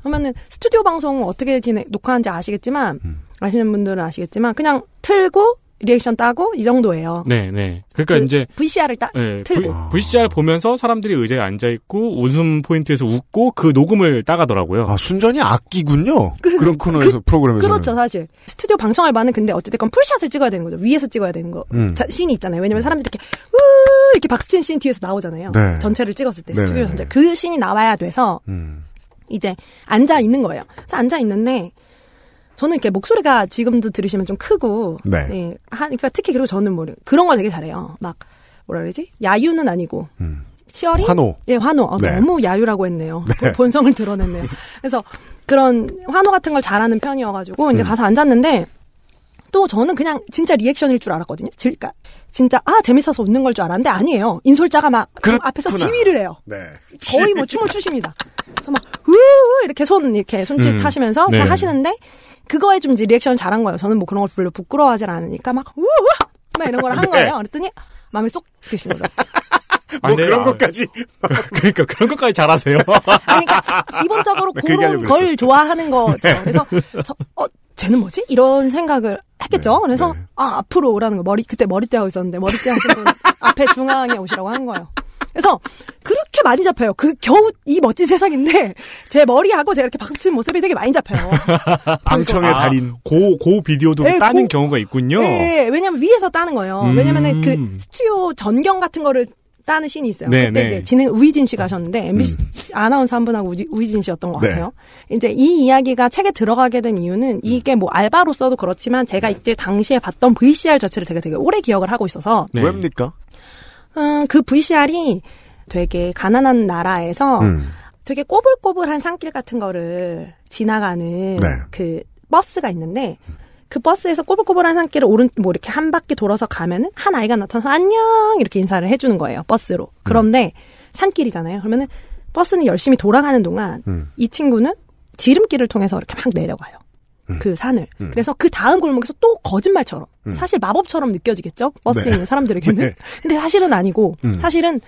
그러면은 스튜디오 방송 어떻게 진행 녹화하는지 아시겠지만 아시는 분들은 아시겠지만 그냥 틀고 리액션 따고 이 정도예요. 네, 네. 그러니까 그 이제 VCR을 따 네, 틀고 v, c r 보면서 사람들이 의자에 앉아 있고 웃음 포인트에서 웃고 그 녹음을 따가더라고요. 아 순전히 악기군요. 그, 런 그, 코너에서 그, 프로그램에서 그렇죠, 사실 스튜디오 방청할 바는 근데 어쨌든 풀샷을 찍어야 되는 거죠. 위에서 찍어야 되는 거 음. 자, 씬이 있잖아요. 왜냐면 음. 사람들이 이렇게 우 이렇게 박수친 씬 뒤에서 나오잖아요. 네. 전체를 찍었을 때 네. 스튜디오 전체 그 씬이 나와야 돼서 음. 이제 앉아 있는 거예요. 앉아 있는데 저는 이렇게 목소리가 지금도 들으시면 좀 크고 네. 예, 네, 하니까 그러니까 특히 그리고 저는 뭐 그런 걸 되게 잘해요. 막 뭐라 그러지? 야유는 아니고 치어링? 음. 환호. 예, 환호. 아, 네. 너무 야유라고 했네요. 네. 뭐 본성을 드러냈네요. 그래서 그런 환호 같은 걸 잘하는 편이어가지고 이제 음. 가서 앉았는데 또 저는 그냥 진짜 리액션일 줄 알았거든요. 그까 그러니까 진짜 아 재밌어서 웃는 걸 줄 알았는데 아니에요. 인솔자가 막 앞에서 지휘를 해요. 네. 거의 뭐 춤을 추십니다. 그래서 막 우우 이렇게 손 이렇게 손짓 음. 하시면서 네. 하시는데 그거에 좀 이제 리액션을 잘한 거예요. 저는 뭐 그런 걸 별로 부끄러워하지 않으니까 막 우와 막 이런 걸한 네. 거예요. 그랬더니 마음에 쏙 드신 거죠. 뭐 네, 그런 아, 것까지 네. 그러니까 그런 것까지 잘하세요. 그러니까 기본적으로 그런 걸 좋아하는 거죠. 그래서 저, 어 쟤는 뭐지? 이런 생각을 했겠죠. 네, 그래서 네. 아 앞으로 오라는 거 머리 그때 머리띠 하고 있었는데 머리띠 하신 분 앞에 중앙에 오시라고 한 거예요. 그래서 그렇게 많이 잡혀요. 그 겨우 이 멋진 세상인데 제 머리하고 제가 이렇게 박수치는 모습이 되게 많이 잡혀요. 방청의 아. 달인. 고, 고 비디오도 네, 따는 고, 경우가 있군요. 네, 왜냐면 위에서 따는 거예요. 음. 왜냐면은 그 스튜디오 전경 같은 거를 따는 신이 있어요. 네, 그때 네. 진행 우희진 씨가 하셨는데 MBC 음. 아나운서 한 분하고 우지, 우희진 씨였던 것 네. 같아요. 이제 이 이야기가 책에 들어가게 된 이유는 음. 이게 뭐 알바로서도 그렇지만 제가 네. 이때 당시에 봤던 VCR 자체를 되게 되게 오래 기억을 하고 있어서 네. 왜입니까? 음, 그 VCR이 되게 가난한 나라에서 음. 되게 꼬불꼬불한 산길 같은 거를 지나가는 네. 그 버스가 있는데 그 버스에서 꼬불꼬불한 산길을 오른 뭐 이렇게 한 바퀴 돌아서 가면은 한 아이가 나타나서 안녕 이렇게 인사를 해주는 거예요 버스로 그런데 음. 산길이잖아요 그러면은 버스는 열심히 돌아가는 동안 음. 이 친구는 지름길을 통해서 이렇게 막 내려가요 음. 그 산을. 음. 그래서 그 다음 골목에서 또 거짓말처럼 음. 사실 마법처럼 느껴지겠죠 버스에 네. 있는 사람들에게는. 네. 근데 사실은 아니고 음. 사실은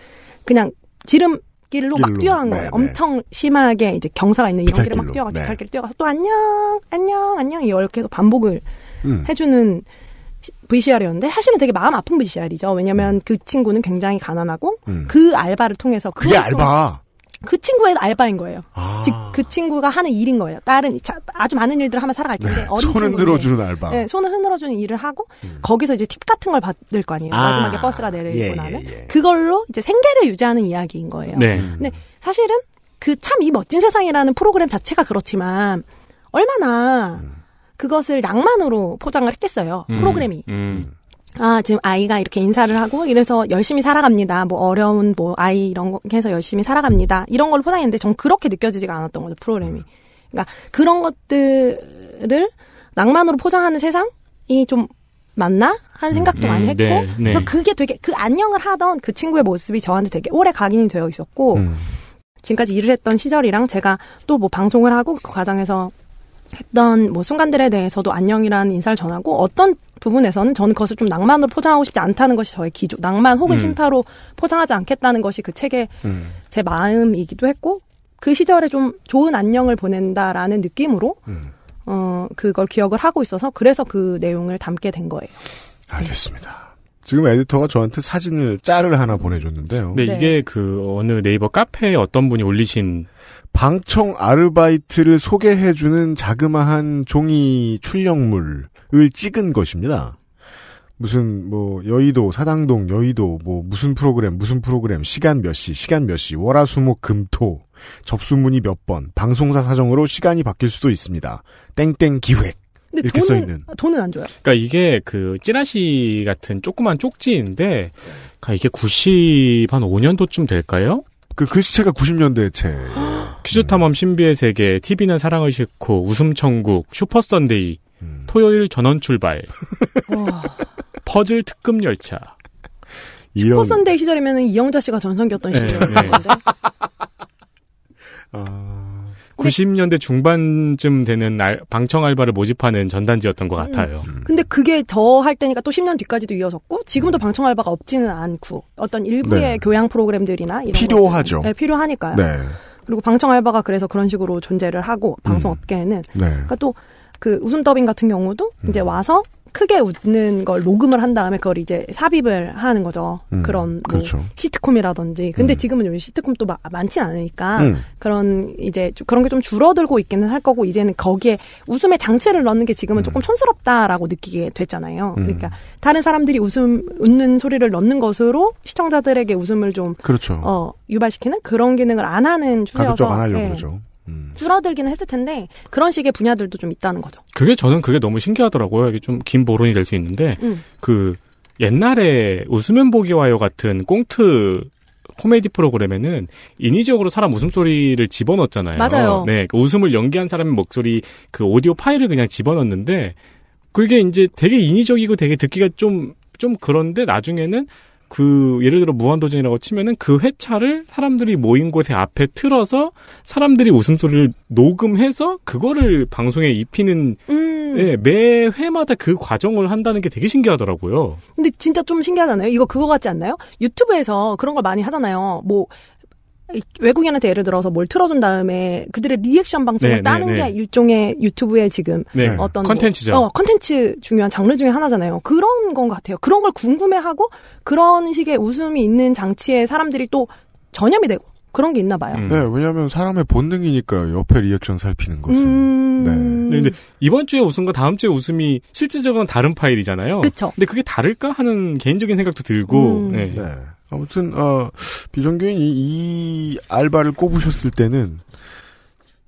그냥 지름 길로 막 뛰어간 거예요. 네, 네, 엄청 심하게 이제 경사가 있는 이런 길을 막 뛰어가서 네. 비탈길 뛰어가서 또 안녕, 안녕, 안녕 이렇게 해서 반복을 음. 해주는 VCR이었는데 사실은 되게 마음 아픈 VCR이죠. 왜냐면 음. 그 친구는 굉장히 가난하고 음. 그 알바를 통해서 그 그게 알바. 그 친구의 알바인 거예요. 아. 즉그 친구가 하는 일인 거예요. 다른 아주 많은 일들을 하면 살아갈 텐데 네. 어린 손은 들어주는 알바. 네, 손을 흔들어주는 일을 하고 음. 거기서 이제 팁 같은 걸 받을 거 아니에요. 아. 마지막에 버스가 내리고 예, 예 나면 예, 예. 그걸로 이제 생계를 유지하는 이야기인 거예요. 네. 근데 사실은 그 참 이 멋진 세상이라는 프로그램 자체가 그렇지만 얼마나 음. 그것을 낭만으로 포장을 했겠어요. 음. 프로그램이. 음. 아, 지금 아이가 이렇게 인사를 하고 이래서 열심히 살아갑니다. 뭐 어려운 뭐 아이 이런 거 해서 열심히 살아갑니다. 이런 걸로 포장했는데 전 그렇게 느껴지지가 않았던 거죠, 프로그램이. 음. 그러니까 그런 것들을 낭만으로 포장하는 세상이 좀 맞나? 하는 생각도 음, 음, 많이 했고. 네, 네. 그래서 그게 되게 그 안녕을 하던 그 친구의 모습이 저한테 되게 오래 각인이 되어 있었고 음. 지금까지 일을 했던 시절이랑 제가 또 뭐 방송을 하고 그 과정에서 했던 뭐 순간들에 대해서도 안녕이라는 인사를 전하고 어떤 부분에서는 저는 그것을 좀 낭만으로 포장하고 싶지 않다는 것이 저의 기조, 낭만 혹은 음. 심파로 포장하지 않겠다는 것이 그 책의 음. 제 마음이기도 했고 그 시절에 좀 좋은 안녕을 보낸다라는 느낌으로 음. 어 그걸 기억을 하고 있어서 그래서 그 내용을 담게 된 거예요. 알겠습니다. 지금 에디터가 저한테 사진을 짤을 하나 보내줬는데요. 네, 이게 네. 그 어느 네이버 카페에 어떤 분이 올리신 방청 아르바이트를 소개해주는 자그마한 종이 출력물 을 찍은 것입니다. 무슨 뭐 여의도 사당동 여의도 뭐 무슨 프로그램 무슨 프로그램 시간 몇 시 시간 몇시 월화수목 금토 접수문이 몇번 방송사 사정으로 시간이 바뀔 수도 있습니다. 땡땡 기획 이렇게 돈을, 써 있는 아, 돈은 안 줘요. 그러니까 이게 그 찌라시 같은 조그만 쪽지인데 그러니까 이게 90한 5년도쯤 될까요? 그 글씨체가 90년대 체. 퀴즈 탐험 신비의 세계, TV는 사랑을 싣고, 웃음 천국, 슈퍼 선데이 음. 토요일 전원 출발. 퍼즐 특급 열차. 이런... 슈퍼선데이 시절이면 이영자 씨가 전성기였던 시절이었는데. 네. 네. 아... 90년대 중반쯤 되는 알, 방청 알바를 모집하는 전단지였던 것 음. 같아요. 음. 근데 그게 더 할 때니까 또 10년 뒤까지도 이어졌고 지금도 음. 방청 알바가 없지는 않고 어떤 일부의 네. 교양 프로그램들이나 이런 필요하죠. 네, 필요하니까요. 네. 그리고 방청 알바가 그래서 그런 식으로 존재를 하고 방송업계에는 음. 그러니까 또그 웃음 더빙 같은 경우도 음. 이제 와서 크게 웃는 걸 녹음을 한 다음에 그걸 이제 삽입을 하는 거죠. 음, 그런 뭐 그렇죠. 시트콤이라든지. 근데 음. 지금은 요즘 시트콤 또 많지 않으니까 음. 그런 이제 그런 게 좀 줄어들고 있기는 할 거고 이제는 거기에 웃음의 장치를 넣는 게 지금은 음. 조금 촌스럽다라고 느끼게 됐잖아요. 음. 그러니까 다른 사람들이 웃음 웃는 소리를 넣는 것으로 시청자들에게 웃음을 좀 그렇죠. 어, 유발시키는 그런 기능을 안 하는 추세여서 가급적 안 하려고 네. 그러죠. 음. 줄어들기는 했을 텐데 그런 식의 분야들도 좀 있다는 거죠. 그게 저는 그게 너무 신기하더라고요. 이게 좀 긴 보론이 될 수 있는데 음. 그 옛날에 웃으면 보기 와요 같은 꽁트 코미디 프로그램에는 인위적으로 사람 웃음소리를 집어넣었잖아요. 맞아요. 네, 그 웃음을 연기한 사람의 목소리 그 오디오 파일을 그냥 집어넣는데 었 그게 이제 되게 인위적이고 되게 듣기가 좀좀 좀 그런데 나중에는 그 예를 들어 무한도전이라고 치면은 그 회차를 사람들이 모인 곳에 앞에 틀어서 사람들이 웃음소리를 녹음해서 그거를 방송에 입히는 음. 예, 매 회마다 그 과정을 한다는 게 되게 신기하더라고요. 근데 진짜 좀 신기하잖아요. 이거 그거 같지 않나요? 유튜브에서 그런 걸 많이 하잖아요. 뭐 외국인한테 예를 들어서 뭘 틀어준 다음에 그들의 리액션 방송을 네, 따는 네, 네. 게 일종의 유튜브의 지금 네, 어떤 컨텐츠죠. 뭐, 어, 컨텐츠 중요한 장르 중에 하나잖아요. 그런 건 같아요. 그런 걸 궁금해하고 그런 식의 웃음이 있는 장치에 사람들이 또 전염이 되고 그런 게 있나 봐요. 음. 네, 왜냐하면 사람의 본능이니까 옆에 리액션 살피는 것은. 음... 네. 네. 근데 이번 주에 웃음과 다음 주에 웃음이 실질적으로는 다른 파일이잖아요. 그렇죠. 근데 그게 다를까 하는 개인적인 생각도 들고. 음... 네. 네. 아무튼 어, 비정규인이 이 알바를 꼽으셨을 때는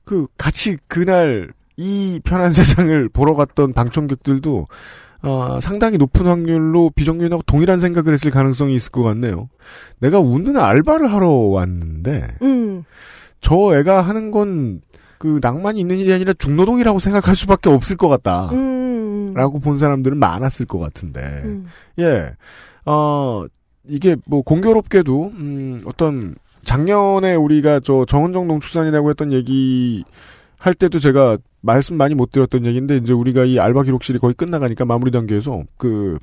그 같이 그날 이 편한 세상을 보러 갔던 방청객들도 어, 상당히 높은 확률로 비정규인하고 동일한 생각을 했을 가능성이 있을 것 같네요. 내가 웃는 알바를 하러 왔는데 음. 저 애가 하는 건 그 낭만이 있는 일이 아니라 중노동이라고 생각할 수밖에 없을 것 같다. 음. 라고 본 사람들은 많았을 것 같은데. 음. 예. 어, 이게 뭐 공교롭게도 음, 어떤 작년에 우리가 저 정은정 농축산이라고 했던 얘기 할 때도 제가 말씀 많이 못 드렸던 얘기인데 이제 우리가 이 알바 기록실이 거의 끝나가니까 마무리 단계에서 그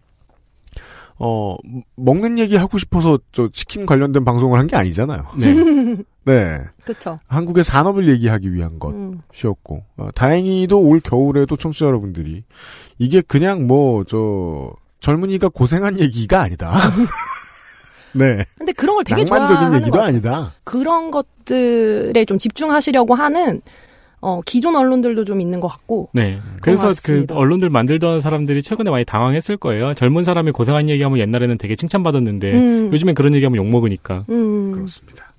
어, 먹는 얘기 하고 싶어서 저 치킨 관련된 방송을 한 게 아니잖아요. 네. 네. 그렇죠. 한국의 산업을 얘기하기 위한 것이었고 음. 어, 다행히도 올 겨울에도 청취자 여러분들이 이게 그냥 뭐 저 젊은이가 고생한 얘기가 아니다. 네. 근데 그런 걸 되게 좋아하는 얘기도 것 아니다. 그런 것들에 좀 집중하시려고 하는 어, 기존 언론들도 좀 있는 것 같고. 네. 그래서 그 언론들 만들던 사람들이 최근에 많이 당황했을 거예요. 젊은 사람이 고생한 얘기하면 옛날에는 되게 칭찬받았는데 음. 요즘엔 그런 얘기하면 욕먹으니까. 음. 그렇습니다.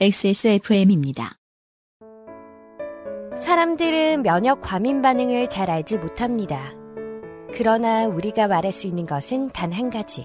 XSFM입니다. 사람들은 면역 과민 반응을 잘 알지 못합니다. 그러나 우리가 말할 수 있는 것은 단 한 가지.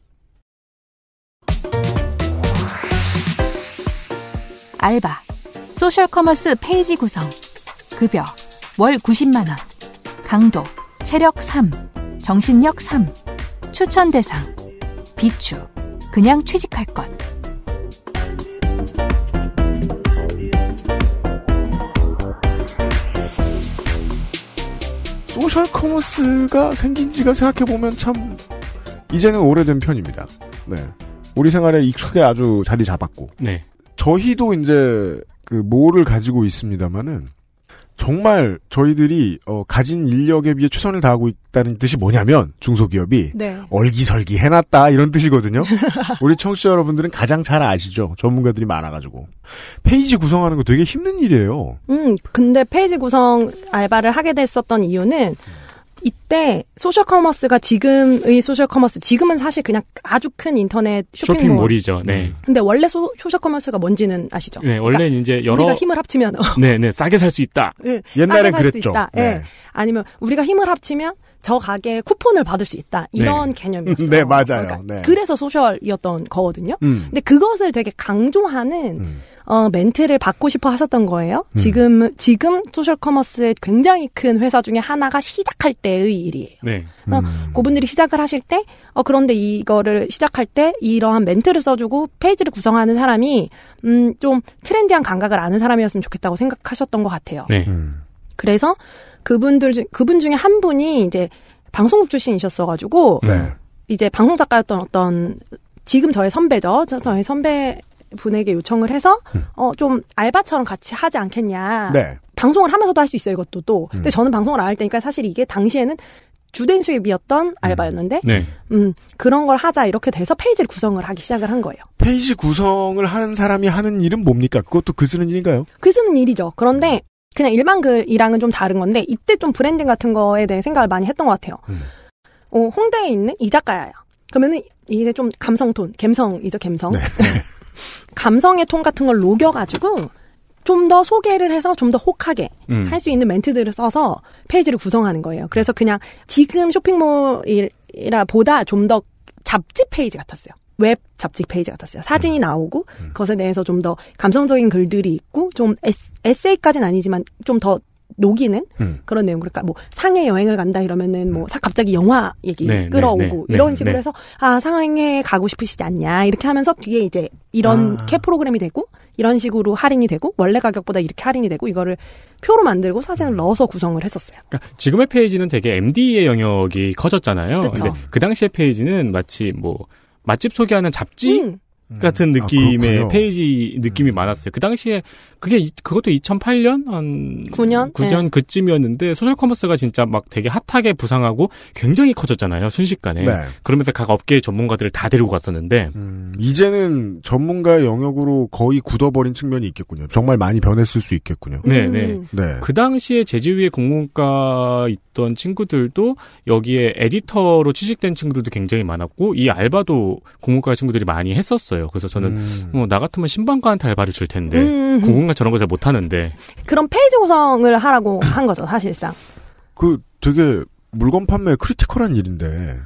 알바, 소셜 커머스 페이지 구성, 급여, 월 90만원, 강도, 체력 3, 정신력 3, 추천 대상, 비추, 그냥 취직할 것. 소셜 커머스가 생긴 지가 생각해보면 참 이제는 오래된 편입니다. 네. 우리 생활에 익숙해 아주 자리 잡았고. 네. 저희도 이제 그 모를 가지고 있습니다만은 정말 저희들이 어, 가진 인력에 비해 최선을 다하고 있다는 뜻이 뭐냐면 중소기업이 네. 얼기설기 해놨다 이런 뜻이거든요. 우리 청취자 여러분들은 가장 잘 아시죠. 전문가들이 많아가지고 페이지 구성하는 거 되게 힘든 일이에요. 음, 근데 페이지 구성 알바를 하게 됐었던 이유는 음. 이때 소셜 커머스가 지금의 소셜 커머스 지금은 사실 그냥 아주 큰 인터넷 쇼핑몰. 쇼핑몰이죠. 음. 네. 근데 원래 소, 셜 커머스가 뭔지는 아시죠? 네, 원래 그러니까 이제 여러 우리가 힘을 합치면 어. 네, 네, 싸게 살 수 있다. 네, 옛날엔 그랬죠. 네. 네. 아니면 우리가 힘을 합치면 저 가게에 쿠폰을 받을 수 있다. 네. 이런 네. 개념이었어요. 네, 맞아요. 그러니까 네. 그래서 소셜이었던 거거든요. 음. 근데 그것을 되게 강조하는 음. 어, 멘트를 받고 싶어 하셨던 거예요. 음. 지금 지금 소셜 커머스의 굉장히 큰 회사 중에 하나가 시작할 때의 일이에요. 네. 어, 음. 그분들이 시작을 하실 때 어, 그런데 이거를 시작할 때 이러한 멘트를 써주고 페이지를 구성하는 사람이 음, 좀 트렌디한 감각을 아는 사람이었으면 좋겠다고 생각하셨던 것 같아요. 네. 음. 그래서 그분들 중, 그분 중에 한 분이 이제 방송국 출신이셨어가지고 네. 이제 방송 작가였던 어떤 지금 저의 선배죠. 저의 선배 분에게 요청을 해서 음. 어좀 알바처럼 같이 하지 않겠냐. 네. 방송을 하면서도 할 수 있어요 이것도 또. 음. 근데 저는 방송을 안할 때니까 사실 이게 당시에는 주된 수입이었던 음. 알바였는데, 네. 음, 그런 걸 하자 이렇게 돼서 페이지를 구성을 하기 시작을 한 거예요. 페이지 구성을 하는 사람이 하는 일은 뭡니까? 그것도 글 쓰는 일인가요? 글 쓰는 일이죠. 그런데 그냥 일반 글이랑은 좀 다른 건데 이때 좀 브랜딩 같은 거에 대해 생각을 많이 했던 것 같아요. 음. 어, 홍대에 있는 이 작가야. 그러면은 이게좀 감성 톤, 갬성이죠갬성 네. 감성의 톤 같은 걸 녹여가지고 좀 더 소개를 해서 좀 더 혹하게 음. 할수 있는 멘트들을 써서 페이지를 구성하는 거예요. 그래서 그냥 지금 쇼핑몰이라 보다 좀 더 잡지 페이지 같았어요. 웹 잡지 페이지 같았어요. 사진이 음. 나오고 음. 그것에 대해서 좀 더 감성적인 글들이 있고 좀 에세이까지는 아니지만 좀더 녹이는 음. 그런 내용 그러니까 뭐 상해 여행을 간다 이러면은 뭐 음. 갑자기 영화 얘기 네, 네 끌어오고 네, 네 이런 네. 식으로 해서 아 상해 가고 싶으시지 않냐 이렇게 하면서 뒤에 이제 이런 아. 캐 프로그램이 되고 이런 식으로 할인이 되고 원래 가격보다 이렇게 할인이 되고 이거를 표로 만들고 사진을 넣어서 구성을 했었어요. 그러니까 지금의 페이지는 되게 MD의 영역이 커졌잖아요. 그쵸. 근데 그 당시의 페이지는 마치 뭐 맛집 소개하는 잡지 음. 음. 같은 아, 느낌의 아, 페이지 느낌이 음. 많았어요. 그 당시에 그게 그것도 2008년 한 9년 9년 네. 그쯤이었는데 소셜 커머스가 진짜 막 되게 핫하게 부상하고 굉장히 커졌잖아요 순식간에. 네. 그러면서 각 업계의 전문가들을 다 데리고 갔었는데 음, 이제는 전문가의 영역으로 거의 굳어버린 측면이 있겠군요. 정말 많이 변했을 수 있겠군요. 네네. 음. 네. 네. 그 당시에 제주위에 공문과 있던 친구들도 여기에 에디터로 취직된 친구들도 굉장히 많았고 이 알바도 공문과 친구들이 많이 했었어요. 몰라요. 그래서 저는 음. 뭐나 같으면 신방과한테 알바를 줄 텐데 음. 궁금한 음, 음. 저런 거 잘 못하는데 그런 페이지 구성을 하라고 한 거죠 사실상. 그 되게 물건 판매 크리티컬한 일인데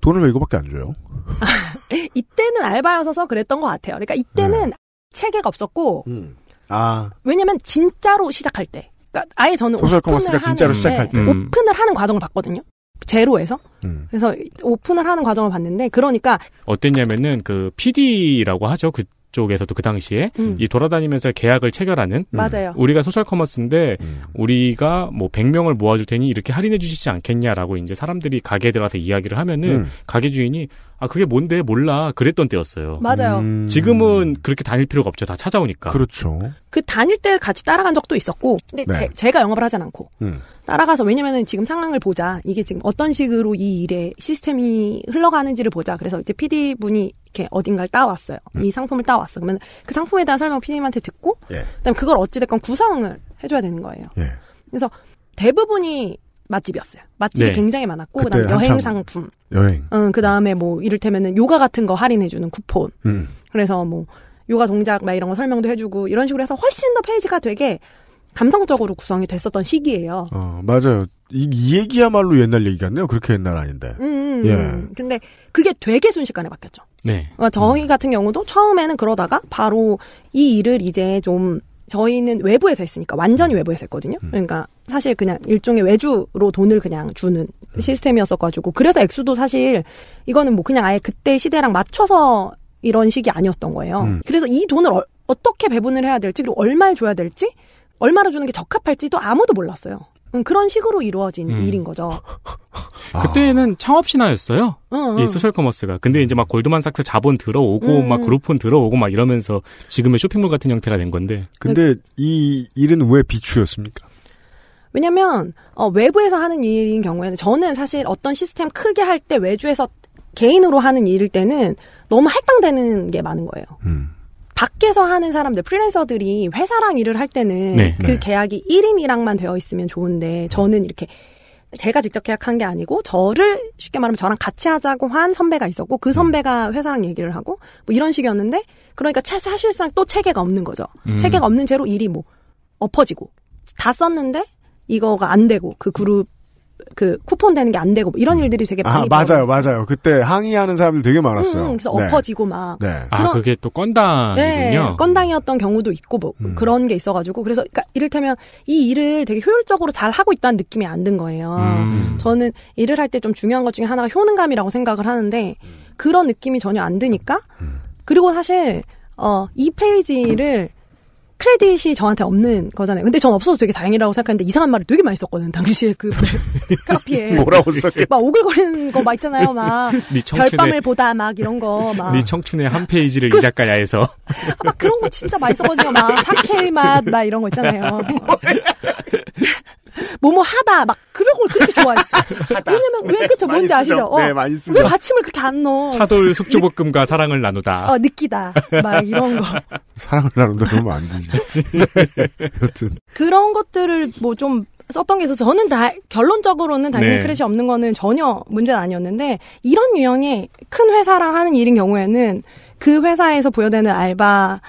돈을 왜 이거밖에 안 줘요? 이때는 알바여서 그랬던 것 같아요. 그러니까 이때는 네. 체계가 없었고 음. 아. 왜냐면 진짜로 시작할 때. 그러니까 아예 저는 오픈을 하는 진짜로 시작할 때 음. 오픈을 하는 과정을 봤거든요. 제로에서 음. 그래서 오픈을 하는 과정을 봤는데 그러니까 어땠냐면은 그 PD라고 하죠 그 쪽에서도 그 당시에 음. 이 돌아다니면서 계약을 체결하는 음. 맞아요. 우리가 소셜 커머스인데 음. 우리가 뭐 100명을 모아줄 테니 이렇게 할인해 주시지 않겠냐라고 이제 사람들이 가게 들어가서 이야기를 하면은 음. 가게 주인이 아 그게 뭔데 몰라 그랬던 때였어요. 맞아요. 음... 지금은 그렇게 다닐 필요가 없죠. 다 찾아오니까. 그렇죠. 그 다닐 때 같이 따라간 적도 있었고, 근데 네. 제, 가 영업을 하진 않고 음. 따라가서 왜냐면은 지금 상황을 보자. 이게 지금 어떤 식으로 이 일의 시스템이 흘러가는지를 보자. 그래서 이제 PD 분이 이렇게 어딘가를 따왔어요. 음. 이 상품을 따왔어. 그러면 그 상품에 대한 설명 PD님한테 듣고, 예. 그다음 그걸 어찌 됐건 구성을 해줘야 되는 거예요. 예. 그래서 대부분이 맛집이었어요. 맛집이 네. 굉장히 많았고 그다음 여행 상품, 여행. 응, 그다음에 뭐 이를테면은 요가 같은 거 할인해주는 쿠폰. 음. 그래서 뭐 요가 동작 막 이런 거 설명도 해주고 이런 식으로 해서 훨씬 더 페이지가 되게 감성적으로 구성이 됐었던 시기예요. 어 맞아요. 이, 이 얘기야말로 옛날 얘기 같네요. 그렇게 옛날 아닌데. 음, 음, 음. 예. 근데 그게 되게 순식간에 바뀌었죠. 네. 그러니까 저희 음. 같은 경우도 처음에는 그러다가 바로 이 일을 이제 좀 저희는 외부에서 했으니까 완전히 음. 외부에서 했거든요. 음. 그러니까 사실 그냥 일종의 외주로 돈을 그냥 주는 음. 시스템이었어가지고 그래서 액수도 사실 이거는 뭐 그냥 아예 그때 시대랑 맞춰서 이런 식이 아니었던 거예요. 음. 그래서 이 돈을 어, 떻게 배분을 해야 될지 그리고 얼마를 줘야 될지 얼마를 주는 게 적합할지도 아무도 몰랐어요. 그런 식으로 이루어진 음. 일인 거죠. 그때는 아. 창업 신화였어요. 응, 응. 이 소셜 커머스가. 근데 이제 막 골드만삭스 자본 들어오고 응, 음, 막 음. 그룹폰 들어오고 막 이러면서 지금의 쇼핑몰 같은 형태가 된 건데. 근데 이 일은 왜 비추였습니까? 왜냐면 어, 외부에서 하는 일인 경우에는 저는 사실 어떤 시스템 크게 할 때 외주에서 개인으로 하는 일일 때는 너무 할당되는 게 많은 거예요. 음. 밖에서 하는 사람들 프리랜서들이 회사랑 일을 할 때는 네, 그 네. 계약이 1인이랑만 되어 있으면 좋은데 저는 이렇게 제가 직접 계약한 게 아니고 저를 쉽게 말하면 저랑 같이 하자고 한 선배가 있었고 그 음. 선배가 회사랑 얘기를 하고 뭐 이런 식이었는데 그러니까 사실상 또 체계가 없는 거죠. 음. 체계가 없는 채로 일이 뭐 엎어지고 다 썼는데 이거가 안 되고 그 그룹 그 쿠폰 되는 게 안 되고 뭐 이런 음. 일들이 되게 아, 많이 아, 맞아요, 있어요. 맞아요. 그때 항의하는 사람들 되게 많았어요. 음, 음 그래서 네. 엎어지고 막. 네. 아, 그런, 아 그게 또 건당이군요. 네, 건당이었던 경우도 있고 뭐 음. 그런 게 있어가지고 그래서 그러니까 이를테면 이 일을 되게 효율적으로 잘 하고 있다는 느낌이 안 든 거예요. 음. 저는 일을 할 때 좀 중요한 것 중에 하나가 효능감이라고 생각을 하는데 음. 그런 느낌이 전혀 안 드니까 그리고 사실 어이 페이지를 크레딧이 저한테 없는 거잖아요. 근데 전 없어서 되게 다행이라고 생각하는데 이상한 말을 되게 많이 썼거든. 요 당시에 그, 그 카피에 뭐라고 썼게? 막 오글거리는 거 막 있잖아요. 막네 별밤을 보다 막 이런 거 막. 네 청춘의 한 페이지를 그, 이 작가야에서. 막 그런 거 진짜 많이 썼거든요. 막 사케 맛막 이런 거 있잖아요. 뭐뭐 하다 막 그런 걸 그렇게 좋아했어. 왜냐면 네, 왜 그쵸 뭔지 쓰죠. 아시죠? 네, 어, 네 많이 쓰죠. 왜 받침을 그렇게 안 넣어? 차돌 숙주볶음과 사랑을 나누다. 어 느끼다 막 이런 거. 사랑을 나누다 그러면 안 되지. 네, 여튼 그런 것들을 뭐 좀 썼던 게 있어서 저는 다 결론적으로는 당연히 네. 크래시 없는 거는 전혀 문제는 아니었는데 이런 유형의 큰 회사랑 하는 일인 경우에는 그 회사에서 부여되는 알바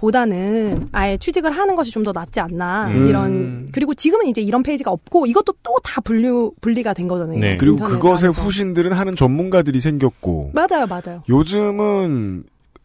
보다는 아예 취직을 하는 것이 좀 더 낫지 않나 음. 이런 음. 그리고 지금은 이제 이런 페이지가 없고 이것도 또 다 분류 분리가 된 거잖아요. 네. 그리고 그것의 안에서. 후신들은 하는 전문가들이 생겼고 맞아요, 맞아요. 요즘은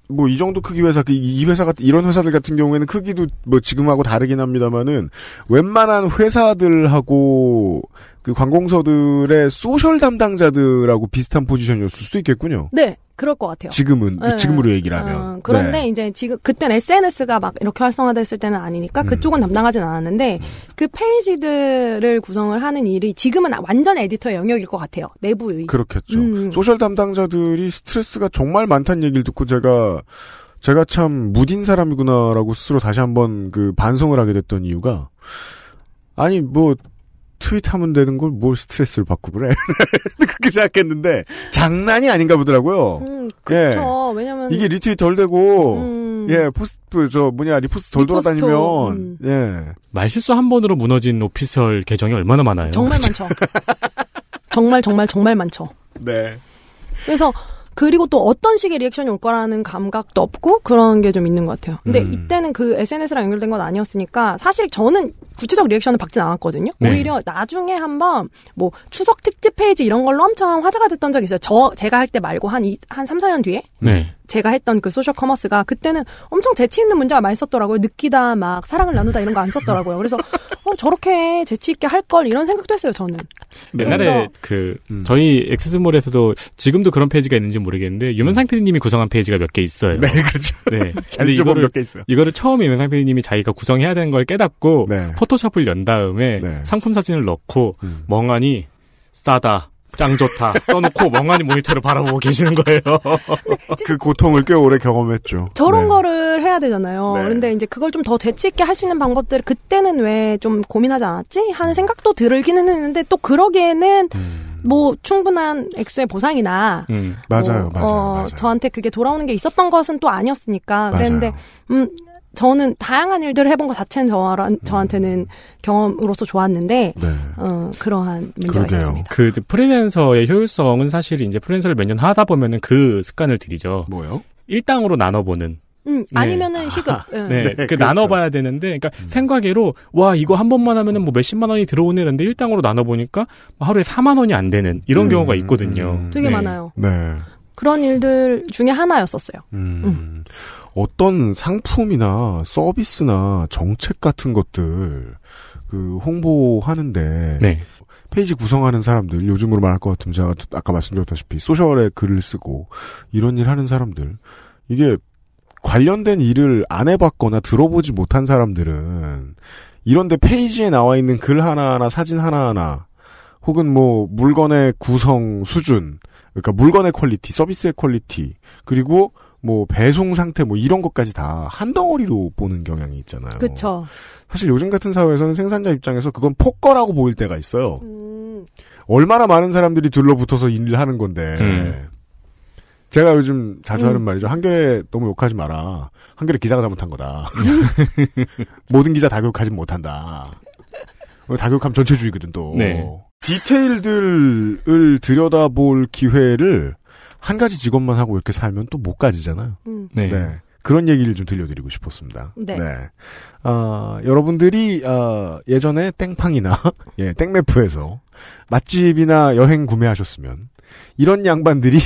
뭐 이 정도 크기 회사 그 이 회사 같은 이런 회사들 같은 경우에는 크기도 뭐 지금하고 다르긴 합니다만은 웬만한 회사들하고 그 관공서들의 소셜 담당자들하고 비슷한 포지션이었을 수도 있겠군요. 네, 그럴 것 같아요. 지금은 네. 지금으로 얘기를 하면. 어, 아, 그런데 네. 이제 지금 그땐 SNS가 막 이렇게 활성화됐을 때는 아니니까 음. 그쪽은 음. 담당하진 않았는데 음. 그 페이지들을 구성을 하는 일이 지금은 완전 에디터의 영역일 것 같아요. 내부의. 그렇겠죠. 음. 소셜 담당자들이 스트레스가 정말 많다는 얘기를 듣고 제가 제가 참 무딘 사람이구나라고 스스로 다시 한번 그 반성을 하게 됐던 이유가 아니 뭐 트윗하면 되는 걸 뭘 스트레스를 받고 그래. 그렇게 생각했는데, 장난이 아닌가 보더라고요. 음, 예. 그렇죠. 예. 왜냐면. 이게 리트윗 덜 되고, 음... 예, 포스트, 그, 저, 뭐냐, 리포스트 덜 리포스토. 돌아다니면, 음. 예. 말실수 한 번으로 무너진 오피셜 계정이 얼마나 많아요. 정말 많죠. 정말, 정말, 정말 많죠. 네. 그래서, 그리고 또 어떤 식의 리액션이 올 거라는 감각도 없고 그런 게 좀 있는 것 같아요. 근데 음. 이때는 그 SNS랑 연결된 건 아니었으니까 사실 저는 구체적 리액션을 받진 않았거든요. 네. 오히려 나중에 한번 뭐 추석 특집 페이지 이런 걸로 엄청 화제가 됐던 적이 있어요. 저 제가 할 때 말고 한한 3, 4년 뒤에. 네. 제가 했던 그 소셜 커머스가 그때는 엄청 재치 있는 문제가 많이 썼더라고요. 느끼다, 막 사랑을 나누다 이런 거 안 썼더라고요. 그래서 어, 저렇게 재치 있게 할 걸 이런 생각도 했어요. 저는 옛날에 그 음. 저희 엑세스몰에서도 지금도 그런 페이지가 있는지 모르겠는데 유면상 PD님이 음. 구성한 페이지가 몇 개 있어요. 네, 그렇죠. 네, 근 이거를 몇개 있어요. 이거를 처음에 유면상 PD님이 자기가 구성해야 되는 걸 깨닫고 네. 포토샵을 연 다음에 네. 상품 사진을 넣고 음. 멍하니 싸다. 짱 좋다. 써놓고 멍하니 모니터를 바라보고 계시는 거예요. 그 고통을 꽤 오래 경험했죠. 저런 네. 거를 해야 되잖아요. 네. 그런데 이제 그걸 좀 더 재치 있게 할 수 있는 방법들 그때는 왜 좀 고민하지 않았지 하는 음. 생각도 들기는 했는데 또 그러기에는 음. 뭐 충분한 액수의 보상이나 음. 뭐, 맞아요, 맞아요, 어, 맞아요, 저한테 그게 돌아오는 게 있었던 것은 또 아니었으니까 맞아요. 그랬데음 저는 다양한 일들을 해본 것 자체는 저, 음. 저한테는 경험으로서 좋았는데 네. 어, 그러한 문제가 그러게요. 있었습니다. 그 프리랜서의 효율성은 사실 이제 프리랜서를 몇 년 하다 보면은 그 습관을 들이죠. 뭐요? 일당으로 나눠보는. 음, 네. 아니면은 시급. 아, 네, 네그 그렇죠. 나눠봐야 되는데, 그니까 음. 생각으로 와 이거 한 번만 하면은 뭐 몇십만 원이 들어오는데 일당으로 나눠보니까 하루에 4만 원이 안 되는 이런 음, 경우가 음, 있거든요. 음. 되게 네. 많아요. 네. 그런 일들 중에 하나였었어요. 음. 어떤 상품이나 서비스나 정책 같은 것들 그 홍보하는데 네. 페이지 구성하는 사람들 요즘으로 말할 것 같으면 제가 아까 말씀드렸다시피 소셜에 글을 쓰고 이런 일 하는 사람들 이게 관련된 일을 안 해봤거나 들어보지 못한 사람들은 이런데 페이지에 나와 있는 글 하나하나 사진 하나하나 혹은 뭐 물건의 구성 수준 그러니까 물건의 퀄리티 서비스의 퀄리티 그리고 뭐 배송 상태 뭐 이런 것까지 다 한 덩어리로 보는 경향이 있잖아요. 그렇죠. 사실 요즘 같은 사회에서는 생산자 입장에서 그건 폭거라고 보일 때가 있어요. 음. 얼마나 많은 사람들이 둘러붙어서 일을 하는 건데. 음. 제가 요즘 자주 음. 하는 말이죠. 한겨레 너무 욕하지 마라. 한겨레 기자가 잘못한 거다. 모든 기자 다 교육하지 못한다. 다 교육하면 전체주의거든 또. 네. 디테일들을 들여다볼 기회를 한 가지 직업만 하고 이렇게 살면 또 못 가지잖아요. 음. 네. 네. 그런 얘기를 좀 들려드리고 싶었습니다. 네. 네. 어, 여러분들이 어, 예전에 땡팡이나 예, 땡매프에서 맛집이나 여행 구매하셨으면 이런 양반들이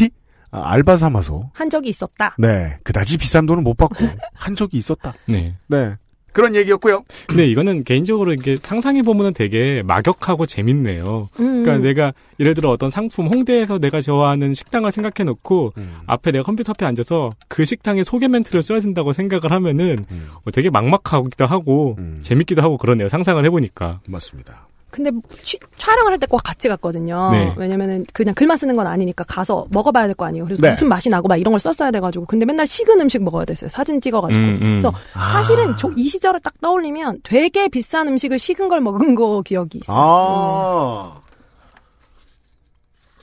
아, 알바 삼아서 한 적이 있었다. 네, 그다지 비싼 돈을못 받고 한 적이 있었다. 네, 네, 그런 얘기였고요. 근데 이거는 개인적으로 이게 상상해 보면은 되게 막역하고 재밌네요. 음, 음. 그러니까 내가 예를 들어 어떤 상품 홍대에서 내가 좋아하는 식당을 생각해 놓고 음. 앞에 내가 컴퓨터 앞에 앉아서 그 식당의 소개 멘트를 써야 된다고 생각을 하면은 음. 어, 되게 막막하기도 하고 음. 재밌기도 하고 그러네요. 상상을 해 보니까. 맞습니다. 근데 취, 촬영을 할 때 꼭 같이 갔거든요. 네. 왜냐면은 그냥 글만 쓰는 건 아니니까 가서 먹어봐야 될 거 아니에요. 그래서 네. 무슨 맛이 나고 막 이런 걸 썼어야 돼가지고 근데 맨날 식은 음식 먹어야 됐어요. 사진 찍어가지고. 음, 음. 그래서 아. 사실은 저이 시절을 딱 떠올리면 되게 비싼 음식을 식은 걸 먹은 거 기억이 있어요. 아.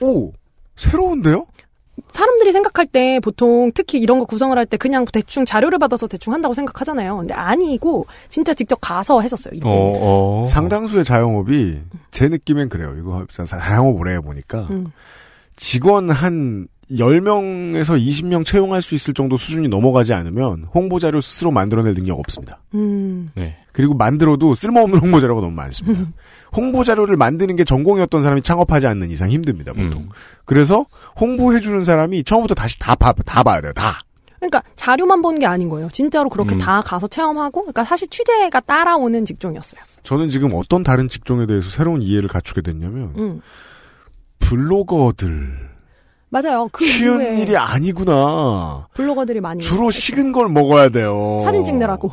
음. 오 새로운데요? 사람들이 생각할 때 보통 특히 이런 거 구성을 할 때 그냥 대충 자료를 받아서 대충 한다고 생각하잖아요. 근데 아니고 진짜 직접 가서 했었어요. 이렇게. 어, 어. 상당수의 자영업이 제 느낌엔 그래요. 이거 자영업 을 해보니까 음. 직원 한 10명에서 20명 채용할 수 있을 정도 수준이 넘어가지 않으면 홍보자료 스스로 만들어낼 능력 없습니다. 음. 네. 그리고 만들어도 쓸모없는 홍보자료가 너무 많습니다. 음. 홍보자료를 만드는 게 전공이었던 사람이 창업하지 않는 이상 힘듭니다, 보통. 음. 그래서 홍보해주는 사람이 처음부터 다시 다, 봐, 다 봐야 돼요, 다. 그러니까 자료만 본 게 아닌 거예요. 진짜로 그렇게 음. 다 가서 체험하고, 그러니까 사실 취재가 따라오는 직종이었어요. 저는 지금 어떤 다른 직종에 대해서 새로운 이해를 갖추게 됐냐면, 음. 블로거들, 맞아요. 그 쉬운 일이 아니구나. 블로거들이 많이 주로 식은 걸 먹어야 돼요. 사진 찍느라고.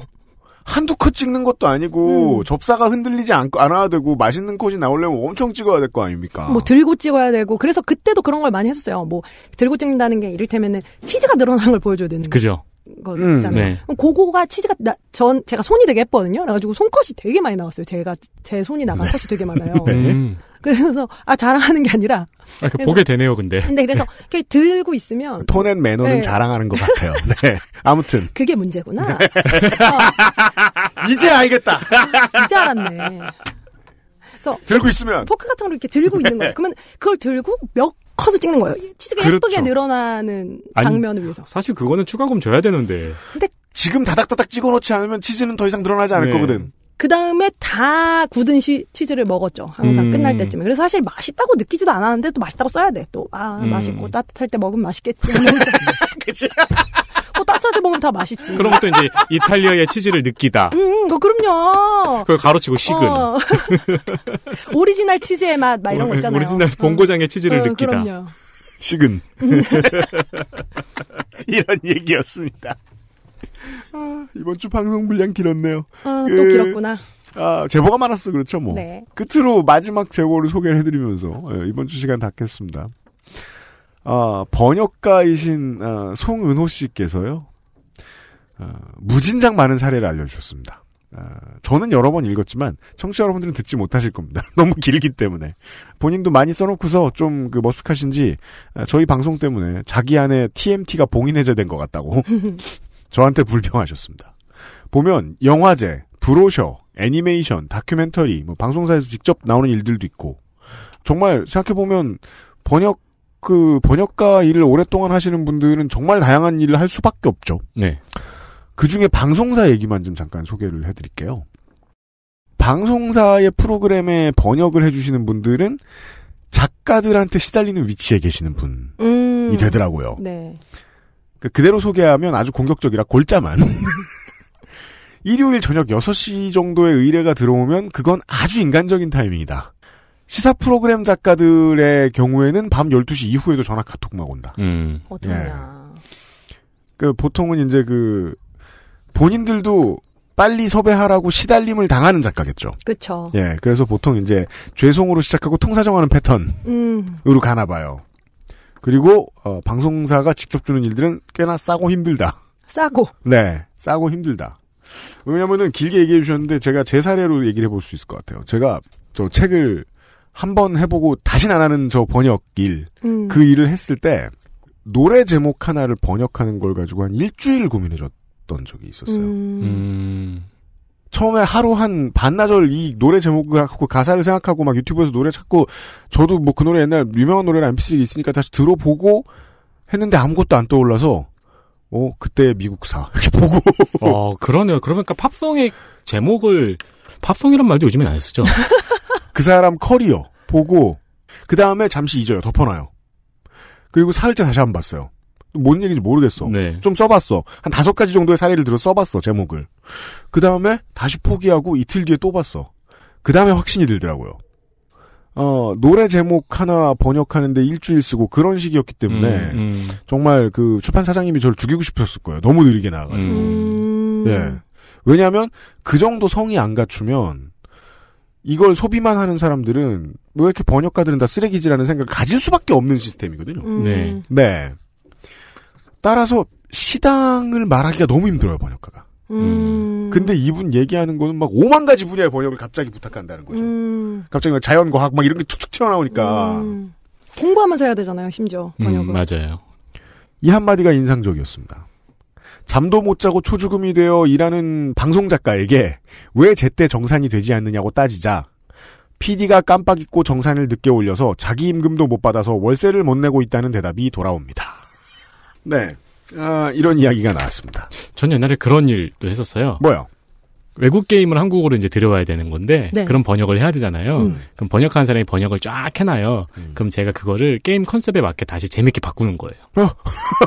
한두 컷 찍는 것도 아니고 음. 접사가 흔들리지 않, 않아야 되고 맛있는 컷이 나오려면 엄청 찍어야 될 거 아닙니까? 뭐 들고 찍어야 되고 그래서 그때도 그런 걸 많이 했어요. 었뭐 들고 찍는다는 게 이를테면은 치즈가 늘어나는 걸 보여줘야 되는 그죠. 거잖아요. 음, 네. 고거가 치즈가 나, 전 제가 손이 되게 예뻤거든요 그래가지고 손컷이 되게 많이 나왔어요. 제가 제 손이 나간 네. 컷이 되게 많아요. 네. 음. 그래서 아 자랑하는 게 아니라 아, 그 보게 되네요, 근데. 근데 그래서 이렇게 들고 있으면 톤앤 매너는 네. 자랑하는 것 같아요. 네. 아무튼 그게 문제구나. 네. 어. 이제 알겠다. 이제 알았네. 그래서 들고 있으면 포크 같은 걸 이렇게 들고 있는 거예요. 네. 그러면 그걸 들고 몇 커서 찍는 거예요. 치즈가 그렇죠. 예쁘게 늘어나는 장면을 아니, 위해서. 사실 그거는 추가금 줘야 되는데. 근데 지금 다닥다닥 찍어놓지 않으면 치즈는 더 이상 늘어나지 않을 네. 거거든. 그 다음에 다 굳은 시, 치즈를 먹었죠. 항상 음. 끝날 때쯤에. 그래서 사실 맛있다고 느끼지도 않았는데 또 맛있다고 써야 돼. 또, 아, 음. 맛있고 따뜻할 때 먹으면 맛있겠지. 그치. 뭐 따뜻할 때 먹으면 다 맛있지. 그럼또도 이제 이탈리아의 치즈를 느끼다. 음, 음 어, 그럼요. 그걸 가로치고 식은. 어. 오리지널 치즈의 맛, 막 이런 거 있잖아요. 오리지널 본고장의 어. 치즈를 어, 느끼다. 그럼요. 식은. 음. 이런 얘기였습니다. 아, 이번 주 방송 분량 길었네요. 아, 그, 또 길었구나. 아, 제보가 많았어. 그렇죠, 뭐. 네. 끝으로 마지막 제보를 소개를 해드리면서 예, 이번 주 시간 닫겠습니다. 아, 번역가이신 아, 송은호 씨께서요. 아, 무진장 많은 사례를 알려주셨습니다. 아, 저는 여러 번 읽었지만 청취자 여러분들은 듣지 못하실 겁니다. 너무 길기 때문에 본인도 많이 써놓고서 좀그 머쓱하신지 아, 저희 방송 때문에 자기 안에 TMT가 봉인해제된 것 같다고 저한테 불평하셨습니다. 보면 영화제, 브로셔, 애니메이션, 다큐멘터리, 뭐 방송사에서 직접 나오는 일들도 있고 정말 생각해 보면 번역 그 번역가 일을 오랫동안 하시는 분들은 정말 다양한 일을 할 수밖에 없죠. 네. 그 중에 방송사 얘기만 좀 잠깐 소개를 해드릴게요. 방송사의 프로그램에 번역을 해주시는 분들은 작가들한테 시달리는 위치에 계시는 분이 음, 되더라고요. 네. 그 그대로 소개하면 아주 공격적이라 골자만. 일요일 저녁 6시 정도의 의뢰가 들어오면 그건 아주 인간적인 타이밍이다. 시사 프로그램 작가들의 경우에는 밤 12시 이후에도 전화 카톡막 온다. 음. 어떠냐. 예. 그 보통은 이제 그 본인들도 빨리 섭외하라고 시달림을 당하는 작가겠죠. 그렇 예, 그래서 보통 이제 죄송으로 시작하고 통사정하는 패턴으로 음. 가나 봐요. 그리고 어, 방송사가 직접 주는 일들은 꽤나 싸고 힘들다. 싸고. 네, 싸고 힘들다. 왜냐면은 길게 얘기해 주셨는데 제가 제 사례로 얘기를 해볼 수 있을 것 같아요. 제가 저 책을 한 번 해보고 다시 안 하는 저 번역 일, 음. 그 일을 했을 때 노래 제목 하나를 번역하는 걸 가지고 한 일주일 고민해줬던 적이 있었어요. 음. 음. 처음에 하루 한 반나절 이 노래 제목을 갖고 가사를 생각하고 막 유튜브에서 노래 찾고 저도 뭐 그 노래 옛날 유명한 노래를 MP3 있으니까 다시 들어보고 했는데 아무것도 안 떠올라서 어 그때 미국사 이렇게 보고 어 그러네요 그러니까 팝송의 제목을 팝송이란 말도 요즘엔 안 쓰죠 그 사람 커리어 보고 그 다음에 잠시 잊어요 덮어놔요 그리고 사흘째 다시 한번 봤어요 뭔 얘기인지 모르겠어. 네. 좀 써봤어. 한 다섯 가지 정도의 사례를 들어 써봤어, 제목을. 그 다음에 다시 포기하고 이틀 뒤에 또 봤어. 그 다음에 확신이 들더라고요. 어, 노래 제목 하나 번역하는데 일주일 쓰고 그런 식이었기 때문에 음, 음. 정말 그 출판 사장님이 저를 죽이고 싶었을 거예요. 너무 느리게 나와가지고. 음. 예. 왜냐하면 그 정도 성이 안 갖추면 이걸 소비만 하는 사람들은 왜 이렇게 번역가들은 다 쓰레기지라는 생각을 가질 수밖에 없는 시스템이거든요. 음. 네. 네. 따라서 시당을 말하기가 너무 힘들어요 번역가가. 음. 음. 근데 이분 얘기하는 거는 막 오만 가지 분야의 번역을 갑자기 부탁한다는 거죠. 음. 갑자기 막 자연과학 막 이런 게 툭툭 튀어나오니까. 음. 공부하면서 해야 되잖아요, 심지어 음, 번역은. 맞아요. 이 한마디가 인상적이었습니다. 잠도 못 자고 초주금이 되어 일하는 방송 작가에게 왜 제때 정산이 되지 않느냐고 따지자 PD가 깜빡 잊고 정산을 늦게 올려서 자기 임금도 못 받아서 월세를 못 내고 있다는 대답이 돌아옵니다. 네. 아, 이런 이야기가 나왔습니다. 전 옛날에 그런 일도 했었어요. 뭐요? 외국 게임을 한국으로 이제 들여와야 되는 건데 네. 그런 번역을 해야 되잖아요. 음. 그럼 번역하는 사람이 번역을 쫙 해놔요. 음. 그럼 제가 그거를 게임 컨셉에 맞게 다시 재밌게 바꾸는 거예요. 어?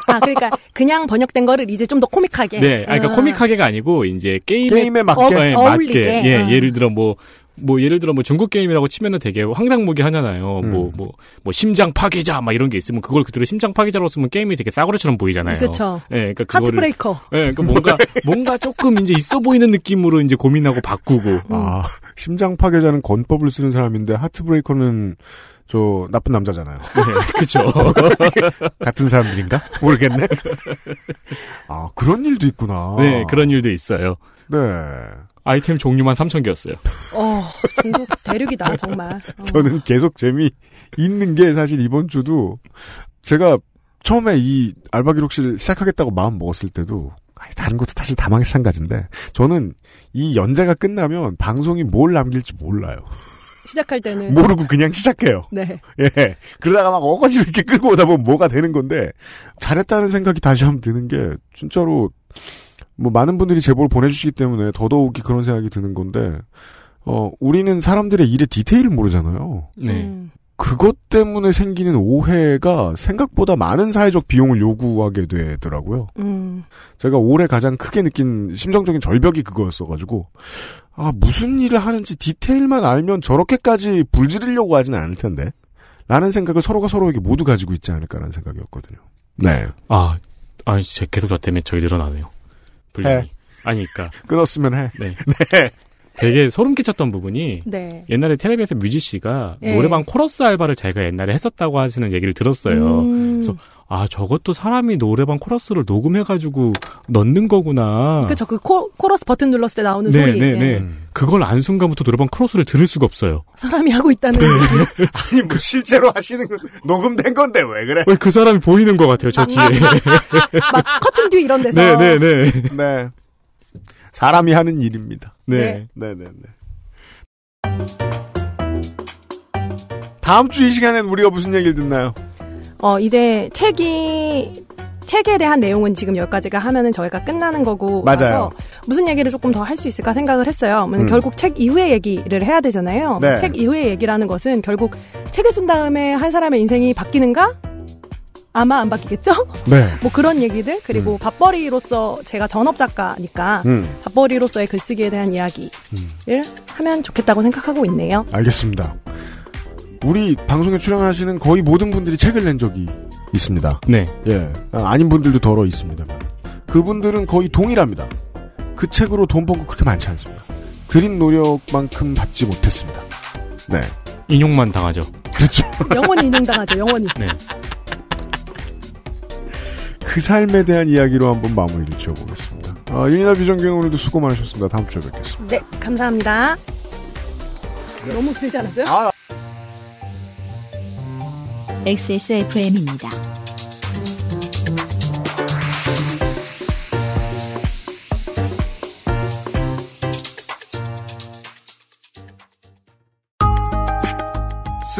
아 그러니까 그냥 번역된 거를 이제 좀 더 코믹하게. 네, 아, 그러니까 아. 코믹하게가 아니고 이제 게임에, 게임에 맞게, 어, 네, 맞게. 예, 아. 예를 들어 뭐뭐 예를 들어 뭐 중국 게임이라고 치면은 되게 황당무계 하잖아요. 음. 뭐, 뭐, 뭐 심장 파괴자 막 이런 게 있으면 그걸 그대로 심장 파괴자로 쓰면 게임이 되게 싸구려처럼 보이잖아요. 그렇 예, 그니까그 하트브레이커. 예, 그니까 뭔가 뭔가 조금 이제 있어 보이는 느낌으로 이제 고민하고 바꾸고. 음. 아, 심장 파괴자는 권법을 쓰는 사람인데 하트브레이커는 저 나쁜 남자잖아요. 네, 그렇죠. 같은 사람들인가? 모르겠네. 아, 그런 일도 있구나. 네, 그런 일도 있어요. 네. 아이템 종류만 3,000개였어요. 어, 중국 대륙이다, 정말. 어. 저는 계속 재미 있는 게 사실 이번 주도 제가 처음에 이 알바 기록실 시작하겠다고 마음 먹었을 때도 다른 것도 사실 다 마찬가지인데 저는 이 연재가 끝나면 방송이 뭘 남길지 몰라요. 시작할 때는 모르고 그냥 시작해요. 네. 예. 그러다가 막 어거지로 이렇게 끌고 오다 보면 뭐가 되는 건데 잘했다는 생각이 다시 한번 드는 게 진짜로 뭐 많은 분들이 제보를 보내주시기 때문에 더더욱이 그런 생각이 드는 건데 어 우리는 사람들의 일의 디테일을 모르잖아요. 네. 음. 그것 때문에 생기는 오해가 생각보다 많은 사회적 비용을 요구하게 되더라고요. 음. 제가 올해 가장 크게 느낀 심정적인 절벽이 그거였어가지고 아 무슨 일을 하는지 디테일만 알면 저렇게까지 불지르려고 하지는 않을 텐데 라는 생각을 서로가 서로에게 모두 가지고 있지 않을까라는 생각이었거든요. 네. 아, 아, 이제 계속 저 때문에 저기 늘어나네요. 분량이. 예. 해. 아니, 그니까 끊었으면 해. 네. 네. 되게 소름 끼쳤던 부분이 네. 옛날에 텔레비에서 뮤지 씨가 네. 노래방 코러스 알바를 자기가 옛날에 했었다고 하시는 얘기를 들었어요. 음. 그래서 아 저것도 사람이 노래방 코러스를 녹음해가지고 넣는 거구나. 그렇죠. 그 코, 러스 버튼 눌렀을 때 나오는 네, 소리. 네네. 네. 네. 음. 그걸 안 순간부터 노래방 코러스를 들을 수가 없어요. 사람이 하고 있다는. 네. 아니 뭐 실제로 하시는 건 녹음된 건데 왜 그래? 왜 그 사람이 보이는 것 같아요 저 뒤에. 막 커튼 뒤 이런 데서. 네네네. 네, 네. 네. 사람이 하는 일입니다. 네. 네, 네, 네. 다음 주 이 시간엔 우리가 무슨 얘기를 듣나요? 어, 이제 책이 책에 대한 내용은 지금 여기까지가 하면은 저희가 끝나는 거고 맞아요. 무슨 얘기를 조금 더 할 수 있을까 생각을 했어요. 음. 음. 결국 책 이후의 얘기를 해야 되잖아요. 네. 책 이후의 얘기라는 것은 결국 책을 쓴 다음에 한 사람의 인생이 바뀌는가? 아마 안 바뀌겠죠? 네. 뭐 그런 얘기들 그리고 음. 밥벌이로서 제가 전업 작가니까 음. 밥벌이로서의 글쓰기에 대한 이야기를 음. 하면 좋겠다고 생각하고 있네요. 알겠습니다. 우리 방송에 출연하시는 거의 모든 분들이 책을 낸 적이 있습니다. 네. 예. 아, 아닌 분들도 더러 있습니다 그분들은 거의 동일합니다. 그 책으로 돈 번 거 그렇게 많지 않습니다. 드린 노력만큼 받지 못했습니다. 네. 인용만 당하죠. 그렇죠. 영원히 인용당하죠, 영원히. 네. 그 삶에 대한 이야기로 한번 마무리를 지어보겠습니다. 아, 윤이나 비정규 오늘도 수고 많으셨습니다. 다음 주에 뵙겠습니다. 네, 감사합니다. 네. 너무 길지 않았어요? 아. XSFM입니다.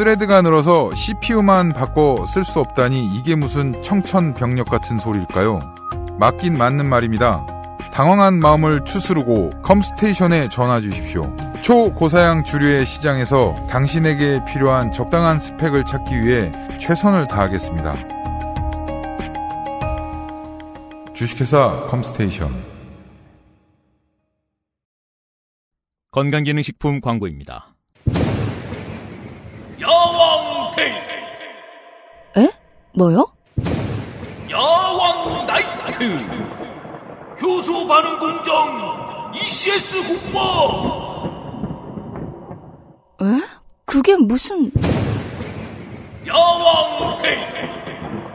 스레드가 늘어서 CPU만 바꿔 쓸 수 없다니 이게 무슨 청천벽력 같은 소리일까요? 맞긴 맞는 말입니다. 당황한 마음을 추스르고 컴스테이션에 전화 주십시오. 초고사양 주류의 시장에서 당신에게 필요한 적당한 스펙을 찾기 위해 최선을 다하겠습니다. 주식회사 컴스테이션 건강기능식품 광고입니다. 에? 뭐요? 야왕 나이트. 효소 반응 공정 ECS 공모. 에? 그게 무슨? 야왕 테일.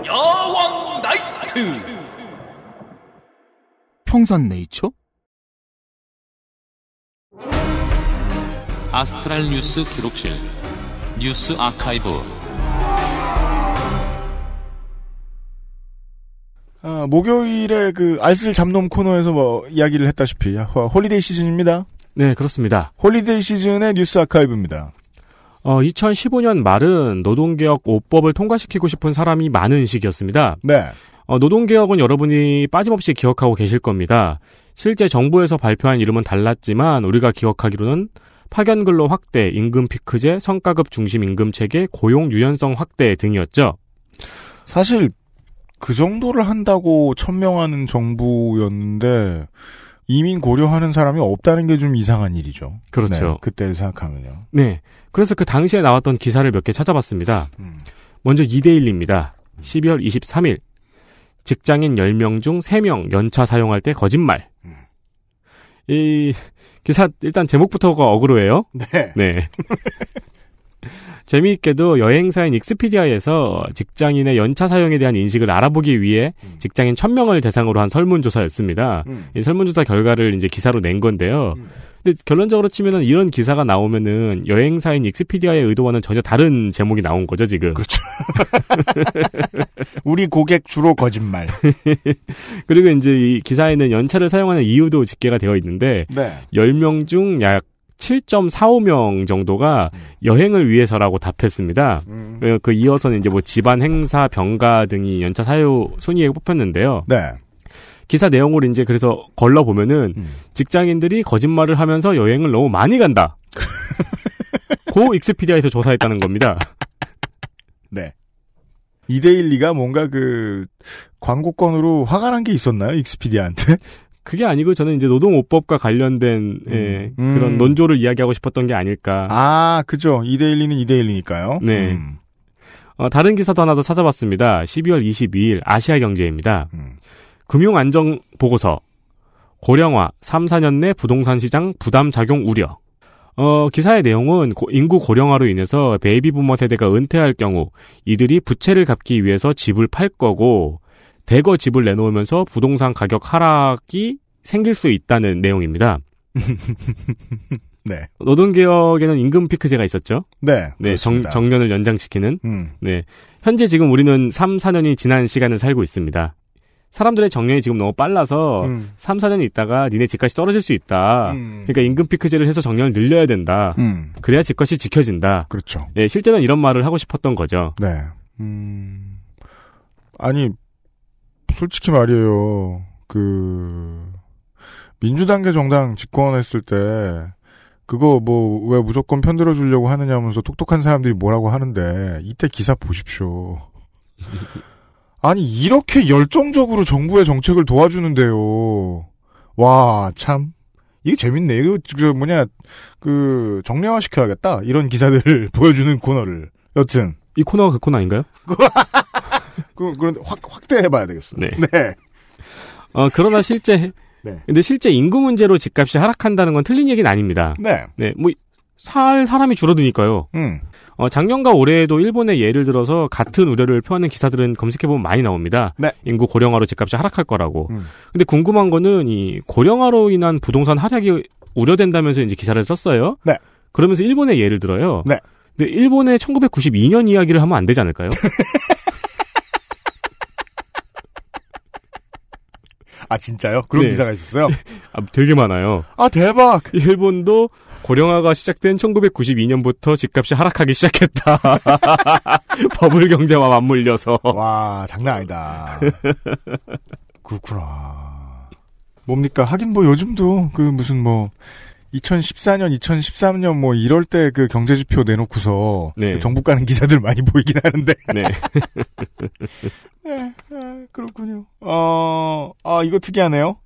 야왕 나이트. 평산 네이처? 아스트랄 뉴스 기록실 뉴스 아카이브 아, 목요일에 그 알쓸 잡놈 코너에서 뭐 이야기를 했다시피 홀리데이 시즌입니다. 네, 그렇습니다. 홀리데이 시즌의 뉴스 아카이브입니다. 어, 2015년 말은 노동개혁 5법을 통과시키고 싶은 사람이 많은 시기였습니다. 네. 어, 노동개혁은 여러분이 빠짐없이 기억하고 계실 겁니다. 실제 정부에서 발표한 이름은 달랐지만 우리가 기억하기로는 파견근로 확대, 임금 피크제, 성과급 중심 임금 체계, 고용 유연성 확대 등이었죠. 사실 그 정도를 한다고 천명하는 정부였는데 이민 고려하는 사람이 없다는 게 좀 이상한 일이죠. 그렇죠. 네, 그때를 생각하면요. 네. 그래서 그 당시에 나왔던 기사를 몇 개 찾아봤습니다. 음. 먼저 이데일리입니다 12월 23일. 직장인 10명 중 3명 연차 사용할 때 거짓말. 음. 이 기사 그 일단 제목부터가 어그로예요. 네. 네. 재미있게도 여행사인 익스피디아에서 직장인의 연차 사용에 대한 인식을 알아보기 위해 음. 직장인 1 0 0 0명을 대상으로 한 설문조사였습니다. 음. 이 설문조사 결과를 이제 기사로 낸 건데요. 음. 근데 결론적으로 치면은 이런 기사가 나오면은 여행사인 익스피디아의 의도와는 전혀 다른 제목이 나온 거죠, 지금. 그렇죠. 우리 고객 주로 거짓말. 그리고 이제 이 기사에는 연차를 사용하는 이유도 집계가 되어 있는데 네. 10명 중 약 7.45명 정도가 음. 여행을 위해서라고 답했습니다. 음. 그 이어서는 이제 뭐 집안 행사, 병가 등이 연차 사유 순위에 뽑혔는데요. 네. 기사 내용을 이제 그래서 걸러 보면은 음. 직장인들이 거짓말을 하면서 여행을 너무 많이 간다. 고 익스피디아에서 조사했다는 겁니다. 네. 이데일리가 뭔가 그 광고권으로 화가 난 게 있었나요? 익스피디아한테? 그게 아니고 저는 이제 노동오법과 관련된 예, 음. 예, 그런 논조를 이야기하고 싶었던 게 아닐까. 아, 그죠. 이데일리는 이데일리니까요. 네. 음. 어, 다른 기사도 하나 더 찾아봤습니다. 12월 22일 아시아경제입니다. 음. 금융안정보고서, 고령화, 3, 4년 내 부동산 시장 부담 작용 우려. 어, 기사의 내용은 고, 인구 고령화로 인해서 베이비부머 세대가 은퇴할 경우 이들이 부채를 갚기 위해서 집을 팔 거고 대거 집을 내놓으면서 부동산 가격 하락이 생길 수 있다는 내용입니다. 네. 노동개혁에는 임금 피크제가 있었죠. 네. 네, 정, 정년을 연장시키는. 음. 네. 현재 지금 우리는 3, 4년이 지난 시간을 살고 있습니다. 사람들의 정년이 지금 너무 빨라서 음. 3, 4년 있다가 니네 집값이 떨어질 수 있다. 음. 그러니까 임금 피크제를 해서 정년을 늘려야 된다. 음. 그래야 집값이 지켜진다. 그렇죠. 예, 실제는 이런 말을 하고 싶었던 거죠. 네. 음. 아니 솔직히 말이에요. 그 민주당계 정당 집권했을 때 그거 뭐 왜 무조건 편들어 주려고 하느냐면서 똑똑한 사람들이 뭐라고 하는데 이때 기사 보십시오. 아니 이렇게 열정적으로 정부의 정책을 도와주는데요. 와 참. 이게 재밌네. 이거 그 뭐냐 그정량화 시켜야겠다. 이런 기사들을 보여주는 코너를. 여튼 이 코너가 그 코너 아닌가요? 그 그런 확 확대해봐야 되겠어. 네. 네. 어 그러나 실제 네. 근데 실제 인구 문제로 집값이 하락한다는 건 틀린 얘기는 아닙니다. 네. 네. 뭐살 사람이 줄어드니까요. 음. 어, 작년과 올해에도 일본의 예를 들어서 같은 우려를 표하는 기사들은 검색해보면 많이 나옵니다. 네. 인구 고령화로 집값이 하락할 거라고. 음. 근데 궁금한 거는 이 고령화로 인한 부동산 하락이 우려된다면서 이제 기사를 썼어요. 네. 그러면서 일본의 예를 들어요. 네. 근데 일본의 1992년 이야기를 하면 안 되지 않을까요? 아 진짜요? 그런 네. 기사가 있었어요? 아, 되게 많아요. 아 대박! 일본도 고령화가 시작된 1992년부터 집값이 하락하기 시작했다. 버블 경제와 맞물려서. 와, 장난 아니다. 그렇구나. 뭡니까? 하긴 뭐 요즘도 그 무슨 뭐 2014년, 2013년 뭐 이럴 때 그 경제지표 내놓고서 네. 그 정부 가는 기사들 많이 보이긴 하는데. 네. 네, 아, 그렇군요. 어, 아, 이거 특이하네요.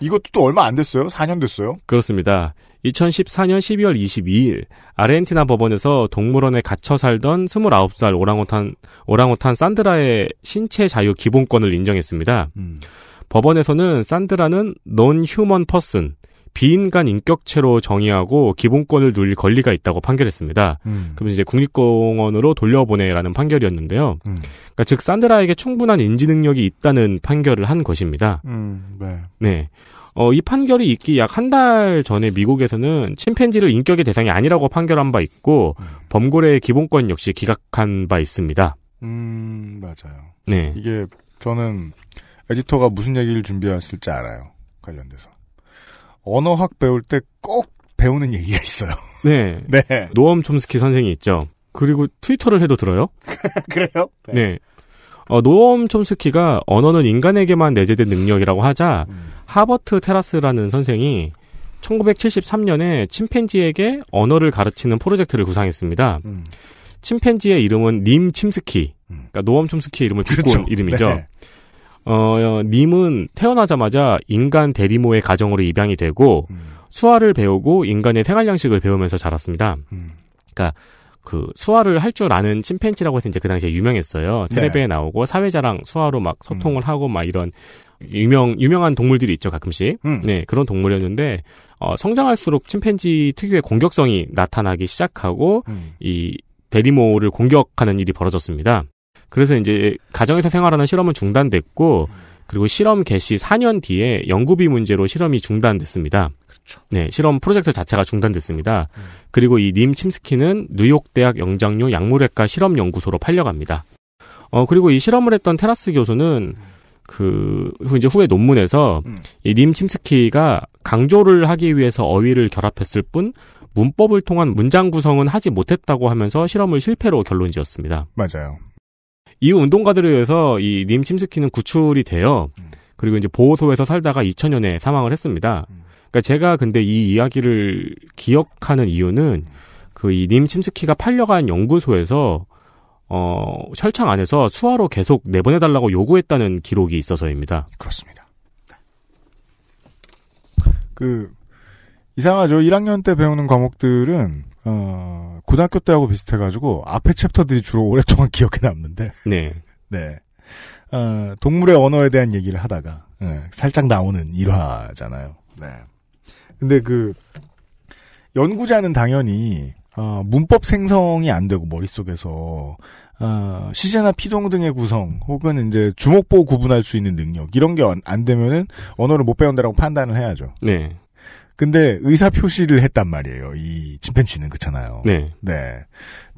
이것도 또 얼마 안 됐어요? 4년 됐어요? 그렇습니다. 2014년 12월 22일 아르헨티나 법원에서 동물원에 갇혀 살던 29살 오랑우탄 오랑우탄 산드라의 신체 자유 기본권을 인정했습니다. 음. 법원에서는 산드라는 non human person 비인간 인격체로 정의하고 기본권을 누릴 권리가 있다고 판결했습니다. 음. 그러면 이제 국립공원으로 돌려보내라는 판결이었는데요. 음. 그러니까 즉 산드라에게 충분한 인지 능력이 있다는 판결을 한 것입니다. 음, 네. 네. 어, 이 판결이 있기 약 한 달 전에 미국에서는 침팬지를 인격의 대상이 아니라고 판결한 바 있고 음. 범고래의 기본권 역시 기각한 바 있습니다. 음, 맞아요. 네. 이게 저는 에디터가 무슨 얘기를 준비했을지 알아요. 관련돼서. 언어학 배울 때 꼭 배우는 얘기가 있어요. 네. 네. 노엄 촘스키 선생이 있죠. 그리고 트위터를 해도 들어요. 그래요? 네. 네. 어, 노엄 촘스키가 언어는 인간에게만 내재된 능력이라고 하자 음. 하버트 테라스라는 선생이 1973년에 침팬지에게 언어를 가르치는 프로젝트를 구상했습니다. 음. 침팬지의 이름은 님 침스키, 음. 그러니까 노엄 촘스키의 이름을 그렇죠. 이름이죠. 네. 어, 님은 태어나자마자 인간 대리모의 가정으로 입양이 되고 음. 수화를 배우고 인간의 생활 양식을 배우면서 자랐습니다. 음. 그러니까 그 수화를 할 줄 아는 침팬지라고 해서 이제 그 당시에 유명했어요. 텔레비에 네. 나오고 사회자랑 수화로 막 소통을 음. 하고 막 이런 유명 유명한 동물들이 있죠 가끔씩. 음. 네 그런 동물이었는데 어, 성장할수록 침팬지 특유의 공격성이 나타나기 시작하고 음. 이 대리모를 공격하는 일이 벌어졌습니다. 그래서 이제 가정에서 생활하는 실험은 중단됐고 그리고 실험 개시 4년 뒤에 연구비 문제로 실험이 중단됐습니다. 그렇죠. 네, 실험 프로젝트 자체가 중단됐습니다. 음. 그리고 이 님 침스키는 뉴욕 대학 영장류 약물외과 실험 연구소로 팔려갑니다. 어 그리고 이 실험을 했던 테라스 교수는 음. 그 이제 후에 논문에서 음. 이님 침스키가 강조를 하기 위해서 어휘를 결합했을 뿐 문법을 통한 문장 구성은 하지 못했다고 하면서 실험을 실패로 결론 지었습니다. 맞아요. 이 운동가들에 의해서 이 님 침스키는 구출이 돼요. 음. 그리고 이제 보호소에서 살다가 2000년에 사망을 했습니다. 음. 그러니까 제가 근데 이 이야기를 기억하는 이유는 음. 그이 님 침스키가 팔려간 연구소에서 어, 철창 안에서 수화로 계속 내보내달라고 요구했다는 기록이 있어서입니다. 그렇습니다. 네. 그 이상하죠. 1학년 때 배우는 과목들은 어, 고등학교 때하고 비슷해가지고 앞에 챕터들이 주로 오랫동안 기억에 남는데. 네. 네. 어, 동물의 언어에 대한 얘기를 하다가 네, 살짝 나오는 일화잖아요. 네. 근데 그 연구자는 당연히 어, 문법 생성이 안 되고 머릿속에서 어, 시제나 피동 등의 구성 혹은 이제 주목보 구분할 수 있는 능력 이런 게 안 되면은 언어를 못 배운다라고 판단을 해야죠. 네. 근데 의사 표시를 했단 말이에요. 이 침팬치는 그렇잖아요. 네. 네.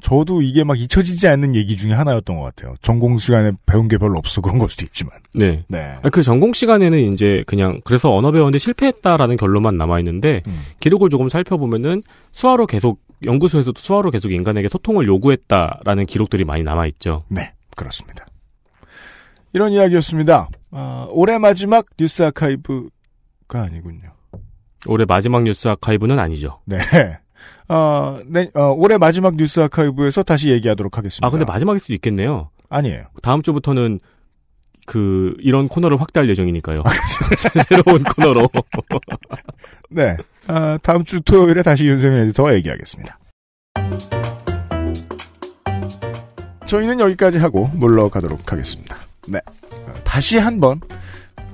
저도 이게 막 잊혀지지 않는 얘기 중에 하나였던 것 같아요. 전공 시간에 배운 게 별로 없어 그런 걸 수도 있지만. 네. 네. 그 전공 시간에는 이제 그냥 그래서 언어 배우는데 실패했다라는 결론만 남아 있는데 음. 기록을 조금 살펴보면은 수화로 계속 연구소에서도 수화로 계속 인간에게 소통을 요구했다라는 기록들이 많이 남아 있죠. 네. 그렇습니다. 이런 이야기였습니다. 아, 올해 마지막 뉴스 아카이브가 아니군요. 올해 마지막 뉴스 아카이브는 아니죠. 네. 어, 네, 어, 올해 마지막 뉴스 아카이브에서 다시 얘기하도록 하겠습니다. 아, 근데 마지막일 수도 있겠네요. 아니에요. 다음 주부터는 그 이런 코너를 확대할 예정이니까요. 아, 그렇죠. 새로운 코너로. 네. 어, 다음 주 토요일에 다시 윤세민 에디터와 얘기하겠습니다. 저희는 여기까지 하고 물러가도록 하겠습니다. 네. 다시 한번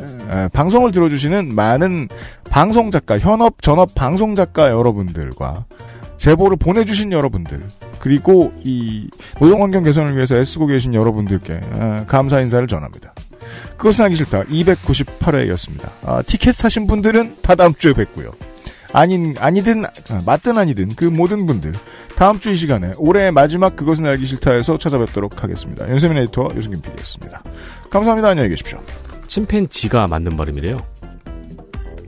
예, 방송을 들어주시는 많은 방송작가, 현업, 전업 방송작가 여러분들과 제보를 보내주신 여러분들, 그리고 이 노동환경 개선을 위해서 애쓰고 계신 여러분들께 예, 감사 인사를 전합니다. 그것은 하기 싫다. 298회였습니다. 아, 티켓 사신 분들은 다 다음 주에 뵙고요. 아닌, 아니든, 아, 맞든 아니든 그 모든 분들 다음 주이 시간에 올해의 마지막 그것은 알기 싫다에서 찾아뵙도록 하겠습니다. 연세민 에디터 유승균 PD였습니다. 감사합니다. 안녕히 계십시오. 침팬지가 맞는 발음이래요.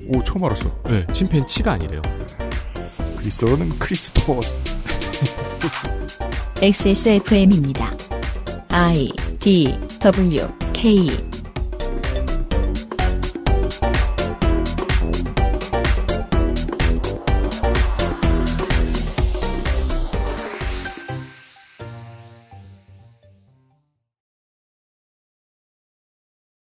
오, 처음 알았어. 네, 침팬치가 아니래요. 그리스어는 크리스토스. XSFM입니다. I D W K